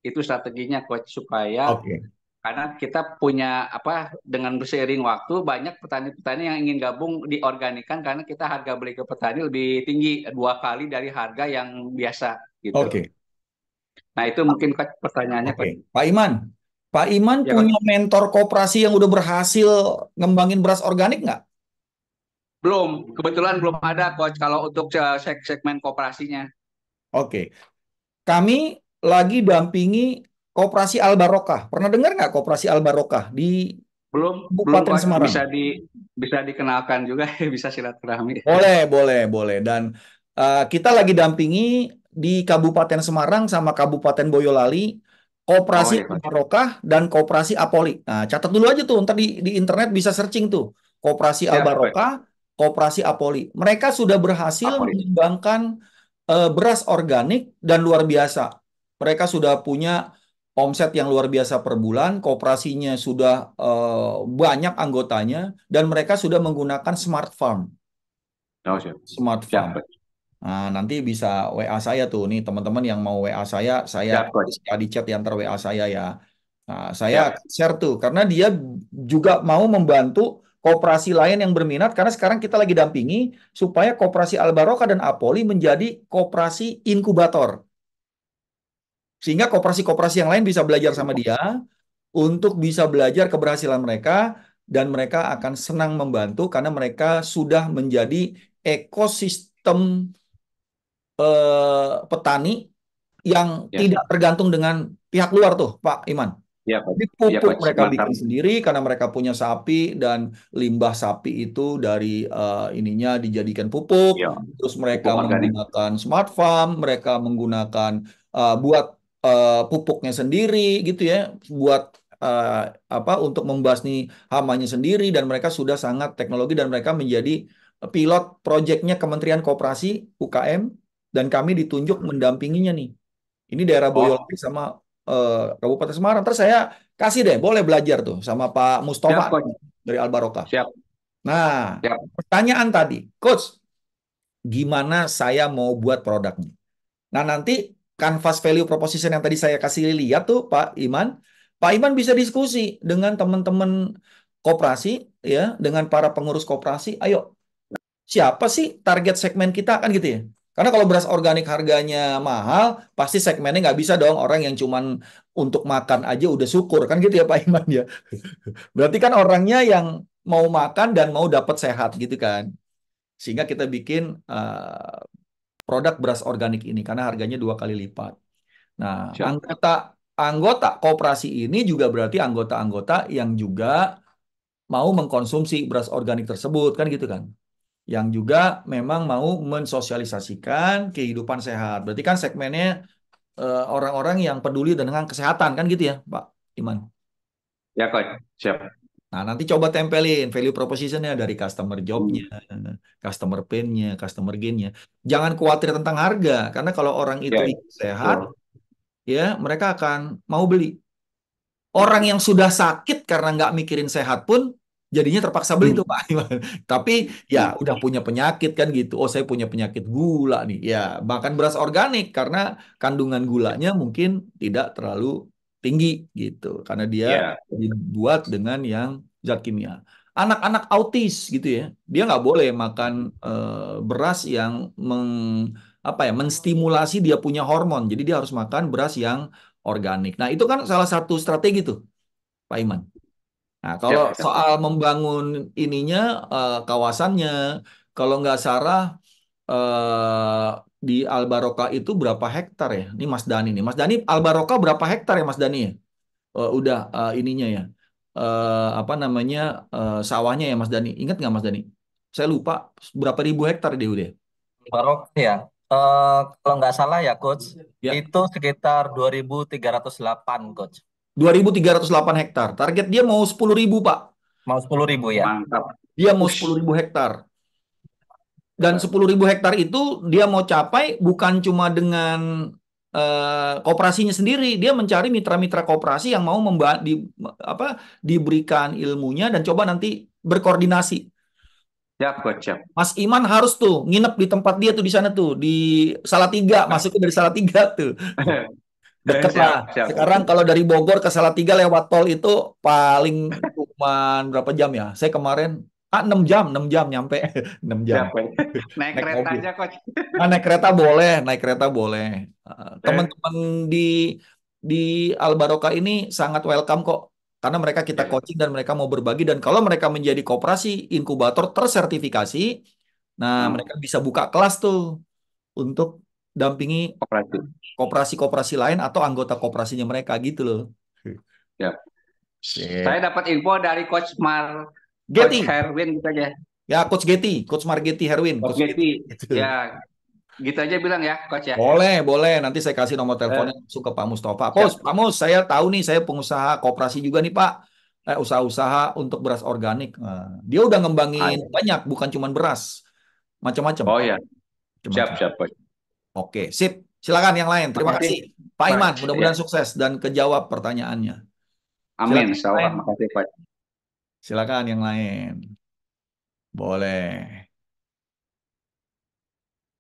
itu strateginya coach supaya okay. karena kita punya apa dengan berseiring waktu banyak petani-petani yang ingin gabung diorganikan karena kita harga beli ke petani lebih tinggi dua kali dari harga yang biasa gitu. Oke. Okay. Nah itu mungkin coach pertanyaannya okay. Pak. Pak Iman. Pak Iman ya, punya coach. mentor koperasi yang udah berhasil ngembangin beras organik nggak? Belum, kebetulan belum ada coach kalau untuk eh, segmen kooperasinya. Oke. Okay. Kami lagi dampingi Koperasi Al Barokah. Pernah dengar nggak Koperasi Al Barokah di belum Bupaten belum Semarang? Bisa di bisa dikenalkan juga bisa silaturahmi. Boleh, boleh, boleh. Dan uh, kita lagi dampingi di Kabupaten Semarang sama Kabupaten Boyolali Koperasi oh, iya. Barokah dan Koperasi Apoli. Nah, catat dulu aja tuh ntar di, di internet bisa searching tuh. Koperasi ya, Al Barokah, Koperasi Apoli. Mereka sudah berhasil Apoli. mengembangkan uh, eh, beras organik dan luar biasa mereka sudah punya omset yang luar biasa per bulan, kooperasinya sudah uh, banyak anggotanya, dan mereka sudah menggunakan smart farm. Oh, sure. Smart farm. Nah, nanti bisa WA saya tuh nih teman-teman yang mau WA saya, saya ya, di chat yang ter WA saya ya. Nah, saya ya. share tuh karena dia juga mau membantu kooperasi lain yang berminat karena sekarang kita lagi dampingi supaya kooperasi Albaroka dan Apoli menjadi kooperasi inkubator. Sehingga koperasi-koperasi yang lain bisa belajar sama dia untuk bisa belajar keberhasilan mereka dan mereka akan senang membantu karena mereka sudah menjadi ekosistem eh, petani yang ya. tidak tergantung dengan pihak luar tuh Pak Iman. Ya, Jadi ya, pupuk ya, mereka bikin sendiri karena mereka punya sapi dan limbah sapi itu dari uh, ininya dijadikan pupuk. Ya. Terus mereka pupuk menggunakan organik. smart farm, mereka menggunakan uh, buat uh, pupuknya sendiri gitu ya buat uh, apa untuk membasmi hamanya sendiri dan mereka sudah sangat teknologi dan mereka menjadi pilot proyeknya Kementerian Koperasi UKM dan kami ditunjuk mendampinginya nih. Ini daerah oh. Boyolali sama uh, Kabupaten Semarang. Terus saya kasih deh, boleh belajar tuh sama Pak Mustafa Siap, dari Albaroka. Siap. Nah, Siap. pertanyaan tadi, Coach, gimana saya mau buat produknya? Nah nanti kanvas value proposition yang tadi saya kasih lihat tuh Pak Iman, Pak Iman bisa diskusi dengan teman-teman koperasi ya, dengan para pengurus koperasi, ayo siapa sih target segmen kita kan gitu ya. Karena kalau beras organik harganya mahal, pasti segmennya nggak bisa dong orang yang cuman untuk makan aja udah syukur kan gitu ya Pak Iman ya. Berarti kan orangnya yang mau makan dan mau dapat sehat gitu kan. Sehingga kita bikin uh, produk beras organik ini karena harganya dua kali lipat. Nah, Siap. anggota anggota koperasi ini juga berarti anggota-anggota yang juga mau mengkonsumsi beras organik tersebut kan gitu kan. Yang juga memang mau mensosialisasikan kehidupan sehat. Berarti kan segmennya orang eh, orang-orang yang peduli dengan kesehatan kan gitu ya, Pak Iman. Ya, Coach. Siap. Nah, nanti coba tempelin value propositionnya dari customer jobnya, customer pain-nya, customer gain-nya. Jangan khawatir tentang harga, karena kalau orang itu yeah. Ya. sehat, yeah. ya mereka akan mau beli. Orang yang sudah sakit karena nggak mikirin sehat pun jadinya terpaksa beli hmm. tuh Pak. Tapi ya hmm. udah punya penyakit kan gitu. Oh saya punya penyakit gula nih. Ya makan beras organik karena kandungan gulanya mungkin tidak terlalu tinggi gitu karena dia yeah. dibuat dengan yang zat kimia. Anak-anak autis gitu ya, dia nggak boleh makan uh, beras yang meng, apa ya menstimulasi dia punya hormon. Jadi dia harus makan beras yang organik. Nah itu kan salah satu strategi tuh, Pak Iman. Nah ya, kalau yeah, soal membangun ininya uh, kawasannya, kalau nggak salah uh, di Albaroka itu berapa hektar ya? Ini Mas Dani nih. Mas Dani Albaroka berapa hektar ya Mas Dani ya? Uh, udah uh, ininya ya. Uh, apa namanya uh, sawahnya ya Mas Dani? Ingat nggak Mas Dani? Saya lupa berapa ribu hektar dia udah. Albaroka ya. Uh, kalau nggak salah ya coach, ya. itu sekitar 2.308 coach. 2.308 hektar. Target dia mau 10.000 pak. Mau 10.000 ya. Mantap. Dia mau 10.000 hektar. Dan sepuluh ribu hektar itu dia mau capai bukan cuma dengan uh, kooperasinya sendiri, dia mencari mitra-mitra kooperasi yang mau memba di, apa, diberikan ilmunya dan coba nanti berkoordinasi. Siap, siap. Mas Iman harus tuh nginep di tempat dia tuh di sana tuh di Salatiga, masuknya dari Salatiga tuh. Deket lah. Sekarang kalau dari Bogor ke Salatiga lewat tol itu paling cuma berapa jam ya? Saya kemarin Ah, 6 jam, 6 jam nyampe. 6 jam. Nyampe. Naik, naik kereta mobil. aja, Coach. Ah, naik kereta boleh, naik kereta boleh. Ah, eh. Teman-teman di di Albaroka ini sangat welcome kok. Karena mereka kita eh. coaching dan mereka mau berbagi dan kalau mereka menjadi koperasi inkubator tersertifikasi, nah hmm. mereka bisa buka kelas tuh untuk dampingi koperasi-koperasi lain atau anggota koperasinya mereka gitu loh. Ya. Yeah. Saya dapat info dari Coach Mar Getty. Coach Herwin gitu aja. Ya, Coach Getty, Coach Margetti Herwin. Coach, Coach Getty. Getty. Gitu. Ya, gitu aja bilang ya, Coach ya. Boleh, boleh. Nanti saya kasih nomor teleponnya eh. ke Pak Mustafa. Coach, ya. Pak Mus, saya tahu nih, saya pengusaha kooperasi juga nih, Pak. Eh, usaha-usaha untuk beras organik. Nah, dia udah ngembangin Ayo. banyak, bukan cuma beras. Macam-macam. Oh iya. Siap, siap, Coach. Oke, sip. Silakan yang lain. Terima Makasih. kasih. Pak Iman, mudah-mudahan ya. sukses dan kejawab pertanyaannya. Amin, insya Allah. Makasih, Pak. Silakan yang lain. Boleh.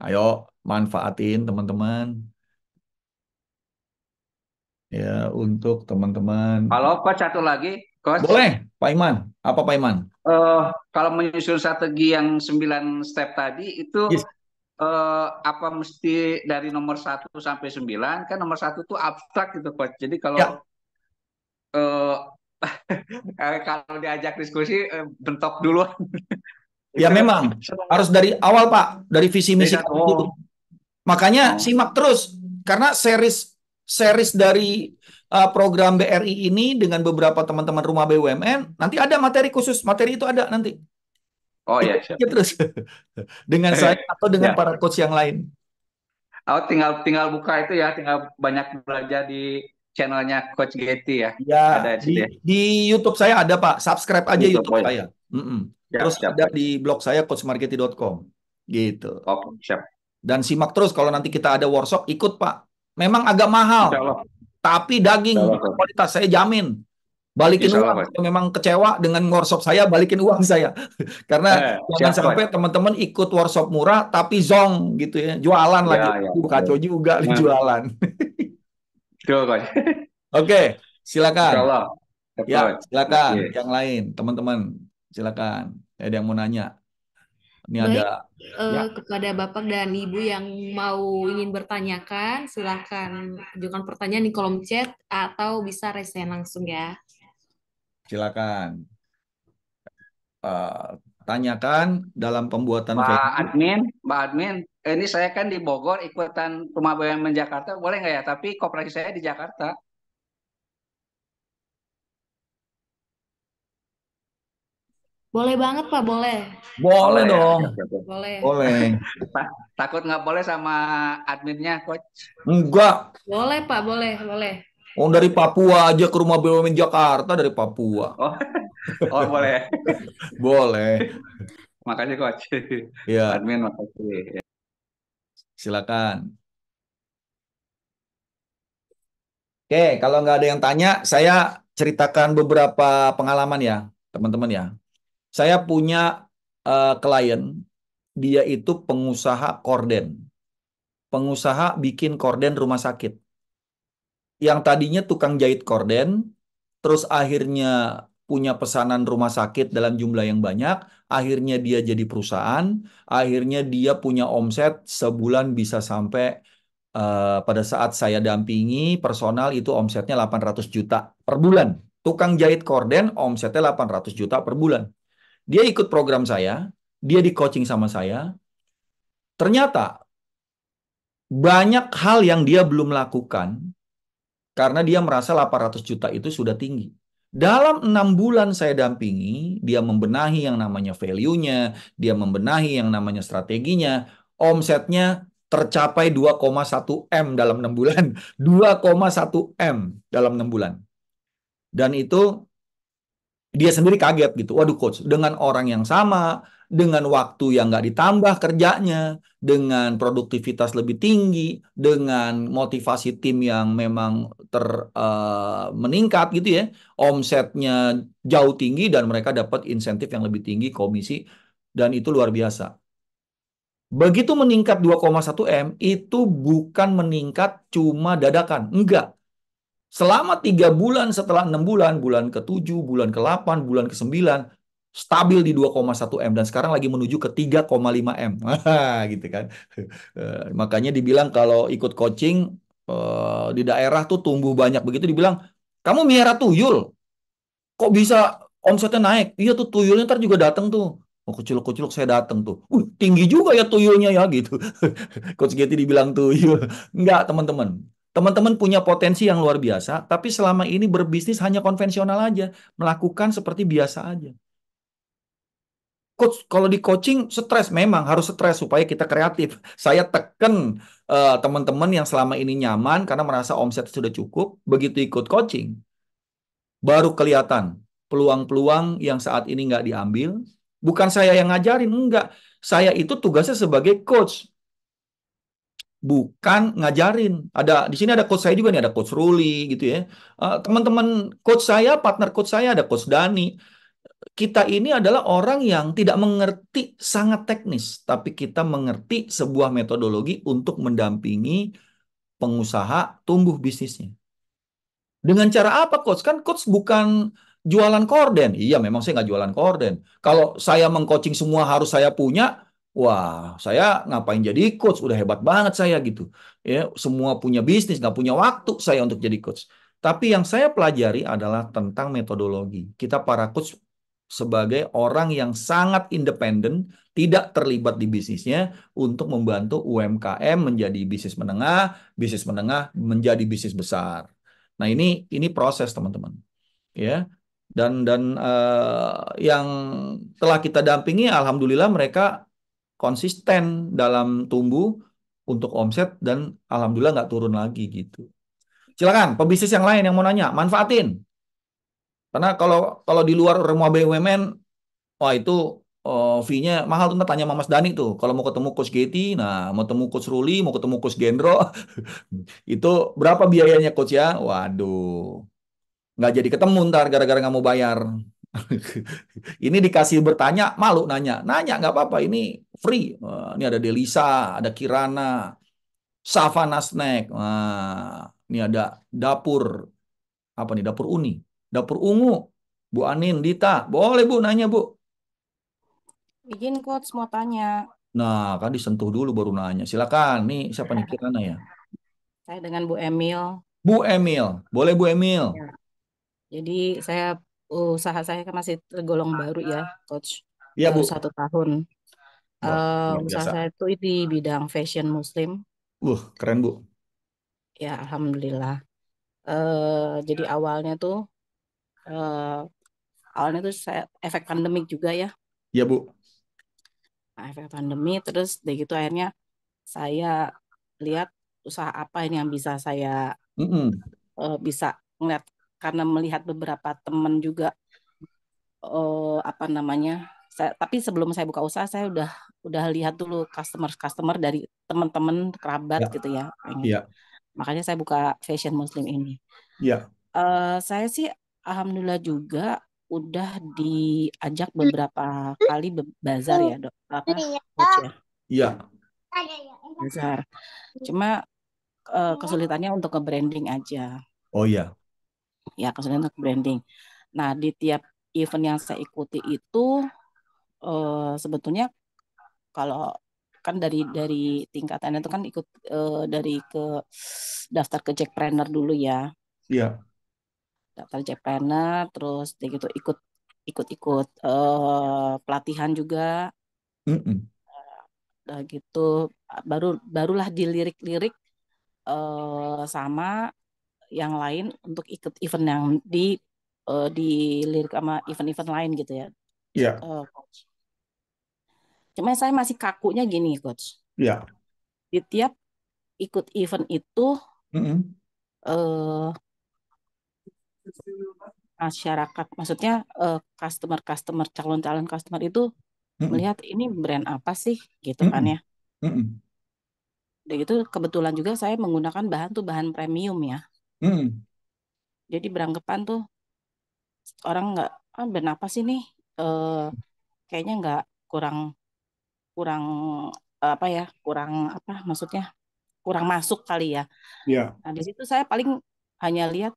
Ayo manfaatin teman-teman. Ya, untuk teman-teman. kalau pak satu lagi. Coach. Boleh, Pak Iman. Apa Pak Iman? Uh, kalau menyusun strategi yang 9 step tadi, itu yes. uh, apa mesti dari nomor 1 sampai 9? Kan nomor 1 itu abstrak gitu, Coach. Jadi kalau ya. uh, kalau diajak diskusi eh, bentok dulu. Ya memang harus dari awal Pak, dari visi misi oh. Makanya oh. simak terus karena series series dari uh, program BRI ini dengan beberapa teman-teman rumah BUMN nanti ada materi khusus, materi itu ada nanti. Oh iya. siap. terus dengan saya atau dengan ya. para coach yang lain. Oh, tinggal tinggal buka itu ya, tinggal banyak belajar di channelnya Coach Getty ya? Ya, ada di, di YouTube saya ada Pak. Subscribe aja YouTube, YouTube saya. Mm -mm. Siap, terus siap. ada di blog saya coachmarketi.com. Gitu. Oke, siap. Dan simak terus kalau nanti kita ada workshop, ikut Pak. Memang agak mahal. Tapi daging Allah, kualitas saya jamin. Balikin uang. Kalau memang kecewa dengan workshop saya, balikin uang saya. Karena eh, jangan siap, sampai teman-teman ikut workshop murah tapi zong gitu ya. Jualan ya, lagi. Ya, kacau ya. juga nah. jualan. Dua Oke, silakan. Kalau. Ya, silakan okay. yang lain, teman-teman. Silakan. Ada yang mau nanya? Ini Baik, ada eh, ya. kepada Bapak dan Ibu yang mau ingin bertanyakan, silakan ajukan pertanyaan di kolom chat atau bisa resen langsung ya. Silakan. Uh, tanyakan dalam pembuatan Mbak admin, Mbak admin, ini saya kan di Bogor ikutan rumah BUMN Jakarta boleh nggak ya? Tapi koperasi saya di Jakarta. Boleh banget Pak, boleh. Boleh, boleh dong. Ya, ya, ya. Boleh. Boleh. Takut nggak boleh sama adminnya, Coach? Enggak. Boleh Pak, boleh, boleh. Oh dari Papua aja ke rumah BUMN Jakarta dari Papua. Oh, oh boleh. boleh. Makasih Coach. Ya. Admin makasih. Silakan. Oke, kalau nggak ada yang tanya, saya ceritakan beberapa pengalaman ya, teman-teman ya. Saya punya uh, klien, dia itu pengusaha korden. Pengusaha bikin korden rumah sakit. Yang tadinya tukang jahit korden, terus akhirnya punya pesanan rumah sakit dalam jumlah yang banyak, akhirnya dia jadi perusahaan, akhirnya dia punya omset sebulan bisa sampai uh, pada saat saya dampingi personal itu omsetnya 800 juta per bulan. Tukang jahit korden omsetnya 800 juta per bulan. Dia ikut program saya, dia di coaching sama saya. Ternyata banyak hal yang dia belum lakukan karena dia merasa 800 juta itu sudah tinggi. Dalam enam bulan saya dampingi, dia membenahi yang namanya value-nya, dia membenahi yang namanya strateginya, omsetnya tercapai 2,1 M dalam enam bulan. 2,1 M dalam enam bulan. Dan itu dia sendiri kaget gitu. Waduh coach, dengan orang yang sama, dengan waktu yang nggak ditambah kerjanya, dengan produktivitas lebih tinggi, dengan motivasi tim yang memang ter uh, meningkat gitu ya, omsetnya jauh tinggi dan mereka dapat insentif yang lebih tinggi, komisi dan itu luar biasa. Begitu meningkat 2,1 M itu bukan meningkat cuma dadakan, enggak. Selama tiga bulan setelah enam bulan, bulan ke-7, bulan ke-8, bulan ke-9, stabil di 2,1 M dan sekarang lagi menuju ke 3,5 M. gitu kan. Eh, makanya dibilang kalau ikut coaching eh, di daerah tuh tumbuh banyak begitu dibilang kamu miara tuyul. Kok bisa omsetnya naik? Iya tuh tuyulnya ntar juga datang tuh. Oh, kecil-kecil saya datang tuh. Uh, tinggi juga ya tuyulnya ya gitu. Coach Getty dibilang tuyul. Enggak, teman-teman. Teman-teman punya potensi yang luar biasa, tapi selama ini berbisnis hanya konvensional aja, melakukan seperti biasa aja coach kalau di coaching stres memang harus stres supaya kita kreatif. Saya teken uh, teman-teman yang selama ini nyaman karena merasa omset sudah cukup, begitu ikut coaching baru kelihatan peluang-peluang yang saat ini nggak diambil. Bukan saya yang ngajarin, enggak. Saya itu tugasnya sebagai coach. Bukan ngajarin. Ada di sini ada coach saya juga nih, ada coach Ruli gitu ya. Uh, teman-teman coach saya, partner coach saya ada coach Dani kita ini adalah orang yang tidak mengerti sangat teknis, tapi kita mengerti sebuah metodologi untuk mendampingi pengusaha tumbuh bisnisnya. Dengan cara apa coach? Kan coach bukan jualan korden. Iya memang saya nggak jualan korden. Kalau saya mengcoaching semua harus saya punya, wah saya ngapain jadi coach udah hebat banget saya gitu ya semua punya bisnis nggak punya waktu saya untuk jadi coach tapi yang saya pelajari adalah tentang metodologi kita para coach sebagai orang yang sangat independen, tidak terlibat di bisnisnya untuk membantu UMKM menjadi bisnis menengah, bisnis menengah menjadi bisnis besar. Nah, ini ini proses, teman-teman. Ya. Dan dan uh, yang telah kita dampingi alhamdulillah mereka konsisten dalam tumbuh untuk omset dan alhamdulillah nggak turun lagi gitu. Silakan pebisnis yang lain yang mau nanya, manfaatin. Karena kalau kalau di luar rumah BUMN, wah itu uh, fee-nya mahal tuh. tanya sama Mas Dani tuh. Kalau mau ketemu Coach Getty, nah mau ketemu Coach Ruli, mau ketemu Coach Gendro, itu berapa biayanya Coach ya? Waduh, nggak jadi ketemu ntar gara-gara nggak mau bayar. ini dikasih bertanya, malu nanya. Nanya nggak apa-apa, ini free. Uh, ini ada Delisa, ada Kirana, Savana Snack. Nah, ini ada dapur apa nih dapur uni dapur ungu, Bu Anin, Dita. Boleh Bu nanya Bu. Izin coach mau tanya. Nah, kan disentuh dulu baru nanya. Silakan. Nih, siapa nih Kirana ya? Saya dengan Bu Emil. Bu Emil. Boleh Bu Emil. Ya. Jadi saya usaha saya kan masih tergolong baru ya, coach. Iya, Bu. Satu tahun. Wah, uh, usaha saya itu di bidang fashion muslim. Wah, uh, keren, Bu. Ya, alhamdulillah. Uh, jadi awalnya tuh uh, awalnya tuh saya efek pandemik juga ya. Iya bu. Nah, efek pandemi terus dari gitu akhirnya saya lihat usaha apa ini yang bisa saya mm -mm. Uh, bisa melihat karena melihat beberapa teman juga uh, apa namanya saya, tapi sebelum saya buka usaha saya udah udah lihat dulu customer customer dari teman-teman kerabat ya. gitu ya. Iya. Makanya saya buka fashion muslim ini. Iya. Uh, saya sih alhamdulillah juga udah iya. diajak beberapa kali be bazar ya dok apa iya, ya? iya. Ya, bazar iya. cuma eh, kesulitannya untuk ke branding aja oh iya ya kesulitan untuk branding nah di tiap event yang saya ikuti itu eh, sebetulnya kalau kan dari dari tingkatannya itu kan ikut eh, dari ke daftar ke Planner dulu ya iya daftar Jepener terus dia gitu ikut ikut-ikut uh, pelatihan juga mm -mm. Uh, gitu baru barulah dilirik-lirik uh, sama yang lain untuk ikut event yang di uh, dilirik sama event-event lain gitu ya yeah. Iya. uh, cuma saya masih kakunya gini coach yeah. di tiap ikut event itu mm -mm. Uh, masyarakat maksudnya eh, customer customer calon calon customer itu mm-hmm. melihat ini brand apa sih gitu mm-hmm. kan ya mm-hmm. Dan itu kebetulan juga saya menggunakan bahan tuh bahan premium ya mm-hmm. jadi beranggapan tuh orang nggak ah brand apa sih nih uh, kayaknya nggak kurang kurang apa ya kurang apa maksudnya kurang masuk kali ya yeah. nah di situ saya paling hanya lihat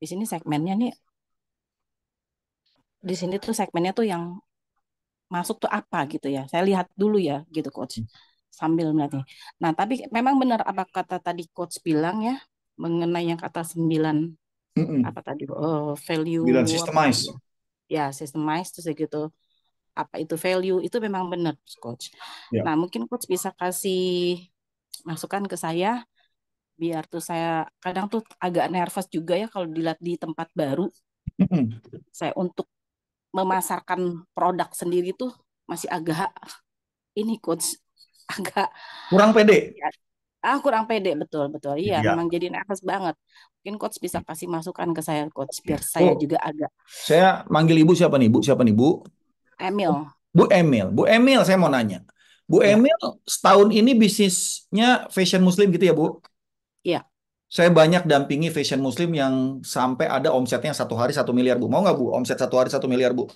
di sini segmennya nih di sini tuh segmennya tuh yang masuk tuh apa gitu ya. Saya lihat dulu ya gitu coach hmm. sambil melihatnya. Nah, tapi memang benar apa kata tadi coach bilang ya mengenai yang kata sembilan mm -mm. apa tadi oh, value sembilan systemize. Gitu. ya, systemize terus gitu apa itu value itu memang benar coach. Yeah. Nah, mungkin coach bisa kasih masukan ke saya biar tuh saya kadang tuh agak nervous juga ya kalau dilihat di tempat baru saya untuk memasarkan produk sendiri tuh masih agak ini coach agak kurang pede ya, ah kurang pede betul betul iya ya. memang jadi nervous banget mungkin coach bisa mm. kasih masukan ke saya coach biar iya. oh, saya juga agak saya manggil ibu siapa nih bu siapa nih bu Emil oh, bu Emil bu Emil saya mau nanya Bu iya. Emil setahun ini bisnisnya fashion muslim gitu ya bu saya banyak dampingi fashion muslim yang sampai ada omsetnya satu hari satu miliar bu. Mau nggak bu? Omset satu hari satu miliar bu?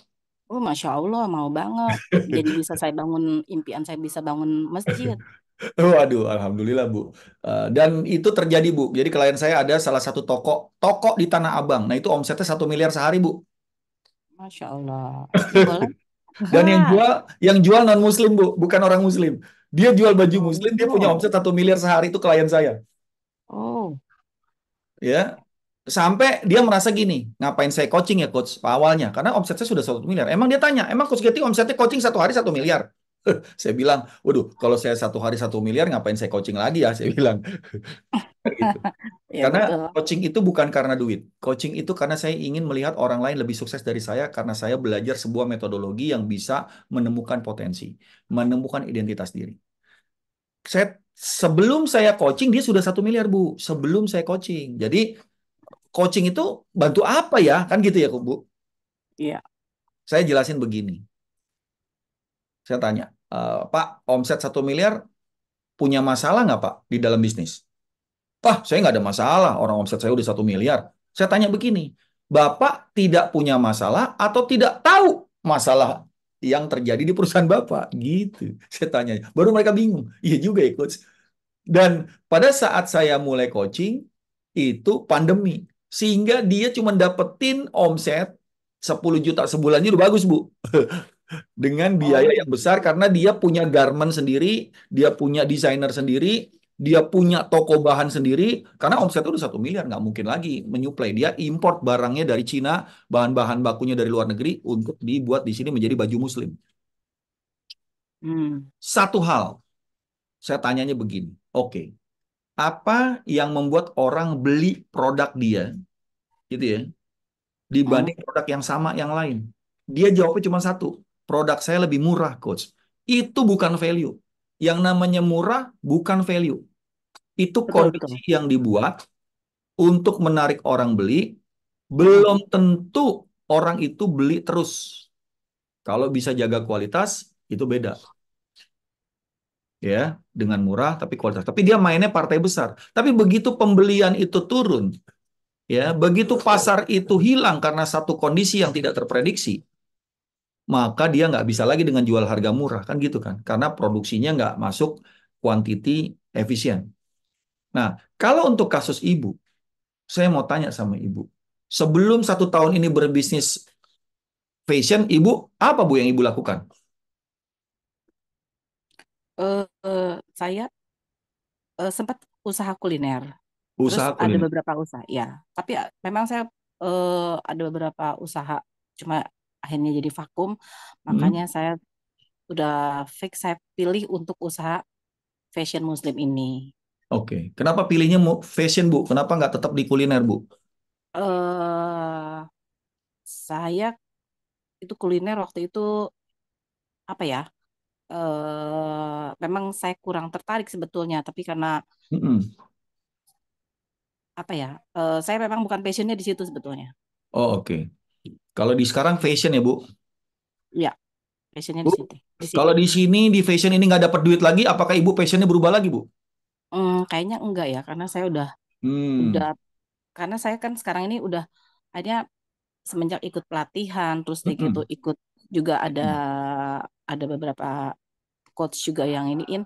Oh masya Allah mau banget. Jadi bisa saya bangun impian saya bisa bangun masjid. Waduh, alhamdulillah Bu. Eh, dan itu terjadi Bu. Jadi klien saya ada salah satu toko, toko di Tanah Abang. Nah itu omsetnya satu miliar sehari Bu. Masya Allah. dan yang jual, yang jual non Muslim Bu, bukan orang Muslim. Dia jual baju oh, Muslim, dia punya omset satu miliar sehari itu klien saya ya sampai dia merasa gini ngapain saya coaching ya coach awalnya karena omsetnya sudah satu miliar emang dia tanya emang coach Getty omsetnya coaching satu hari satu miliar saya bilang waduh kalau saya satu hari satu miliar ngapain saya coaching lagi ya saya bilang gitu. Ya, karena coaching itu bukan karena duit coaching itu karena saya ingin melihat orang lain lebih sukses dari saya karena saya belajar sebuah metodologi yang bisa menemukan potensi menemukan identitas diri saya sebelum saya coaching dia sudah satu miliar bu sebelum saya coaching jadi coaching itu bantu apa ya kan gitu ya bu iya saya jelasin begini saya tanya e, pak omset satu miliar punya masalah nggak pak di dalam bisnis Pak, saya nggak ada masalah orang omset saya udah satu miliar saya tanya begini bapak tidak punya masalah atau tidak tahu masalah yang terjadi di perusahaan Bapak. Gitu. Saya tanya. Baru mereka bingung. Iya juga ya coach. Dan pada saat saya mulai coaching, itu pandemi. Sehingga dia cuma dapetin omset 10 juta sebulan itu bagus, Bu. Dengan oh, biaya iya. yang besar karena dia punya garment sendiri, dia punya desainer sendiri, dia punya toko bahan sendiri karena omsetnya udah satu miliar nggak mungkin lagi menyuplai dia import barangnya dari Cina bahan-bahan bakunya dari luar negeri untuk dibuat di sini menjadi baju muslim hmm. satu hal saya tanyanya begini oke okay, apa yang membuat orang beli produk dia gitu ya dibanding hmm. produk yang sama yang lain dia jawabnya cuma satu produk saya lebih murah coach itu bukan value yang namanya murah bukan value itu kondisi betul. yang dibuat untuk menarik orang beli, belum tentu orang itu beli terus. Kalau bisa jaga kualitas, itu beda. Ya, dengan murah tapi kualitas. Tapi dia mainnya partai besar. Tapi begitu pembelian itu turun, ya, begitu pasar itu hilang karena satu kondisi yang tidak terprediksi, maka dia nggak bisa lagi dengan jual harga murah kan gitu kan? Karena produksinya nggak masuk kuantiti efisien. Nah, kalau untuk kasus ibu, saya mau tanya sama ibu. Sebelum satu tahun ini berbisnis fashion, ibu apa bu yang ibu lakukan? Eh, saya uh, sempat usaha kuliner. Usaha Terus ada beberapa usaha, ya. Tapi eh, memang saya uh, ada beberapa usaha, cuma akhirnya jadi vakum. Hmm. Makanya saya udah fix saya pilih untuk usaha fashion muslim ini. Oke, kenapa pilihnya mau fashion Bu? Kenapa nggak tetap di kuliner Bu? eh saya itu kuliner waktu itu apa ya? eh memang saya kurang tertarik sebetulnya, tapi karena mm -hmm. apa ya? eh, saya memang bukan passionnya di situ sebetulnya. Oh oke. Kalau di sekarang fashion ya Bu. Iya, fashionnya di situ. kalau di sini di fashion ini nggak dapat duit lagi, apakah Ibu passionnya berubah lagi Bu? Hmm, kayaknya enggak ya, karena saya udah udah hmm. karena saya kan sekarang ini udah akhirnya semenjak ikut pelatihan, terus Hmm. gitu ikut juga ada ada beberapa coach juga yang iniin,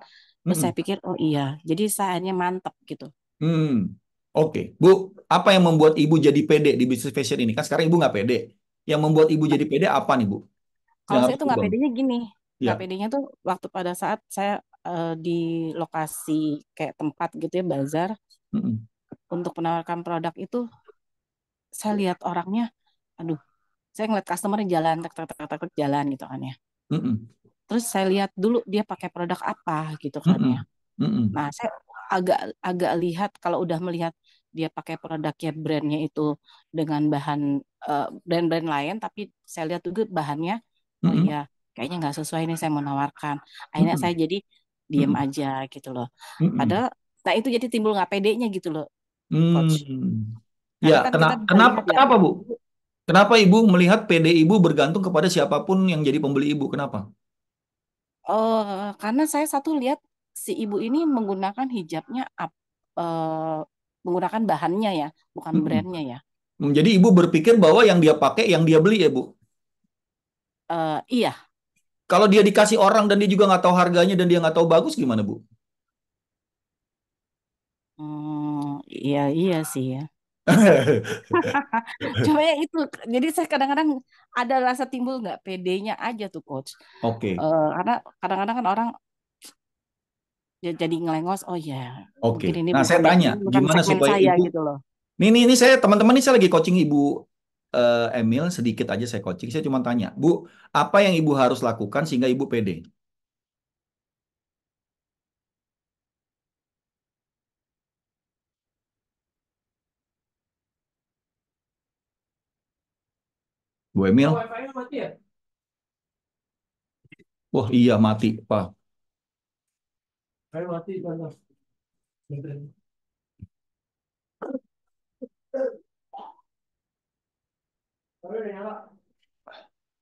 terus saya pikir, "Oh iya." Jadi saya hanya mantap gitu. Hmm. oke. Bu, apa yang membuat Ibu jadi pede di bisnis fashion ini? Kan sekarang Ibu nggak pede. Yang membuat Ibu jadi pede apa nih, Bu? Yang Kalau saya harus tuh nggak dibangun? pedenya gini, nggak iya. pedenya tuh waktu pada saat saya uh, di lokasi kayak tempat gitu ya bazar mm -hmm. untuk menawarkan produk itu saya lihat orangnya aduh saya ngeliat customer jalan tek tek tek tek jalan gitu kan ya mm -hmm. terus saya lihat dulu dia pakai produk apa gitu kan mm -hmm. ya mm -hmm. nah saya agak agak lihat kalau udah melihat dia pakai produknya brandnya itu dengan bahan uh, brand-brand lain tapi saya lihat juga bahannya mm -hmm. oh iya kayaknya nggak sesuai nih saya menawarkan akhirnya mm -hmm. saya jadi diem hmm. aja gitu loh hmm. padahal nah itu jadi timbul nggak pedenya gitu loh nah, ya kan kena, kenapa Ya. kenapa bu kenapa ibu melihat PD ibu bergantung kepada siapapun yang jadi pembeli ibu kenapa uh, karena saya satu lihat si ibu ini menggunakan hijabnya uh, menggunakan bahannya ya bukan hmm. brandnya ya hmm, jadi ibu berpikir bahwa yang dia pakai yang dia beli ya bu uh, iya kalau dia dikasih orang dan dia juga nggak tahu harganya dan dia nggak tahu bagus gimana Bu? Hmm, iya iya sih ya. Cuma ya itu, jadi saya kadang-kadang ada rasa timbul nggak pedenya aja tuh coach. Oke. Okay. Uh, eh, karena kadang-kadang kan orang jadi ngelengos, oh ya. Oke. Okay. nah saya tanya, gimana supaya saya, ibu? Gitu loh. Nih, nih, ini saya teman-teman ini saya lagi coaching ibu uh, Emil sedikit aja saya coaching. Saya cuma tanya, Bu, apa yang Ibu harus lakukan sehingga Ibu pede? Bu Emil? Ya? Wah iya mati Pak. mati 我就这样了。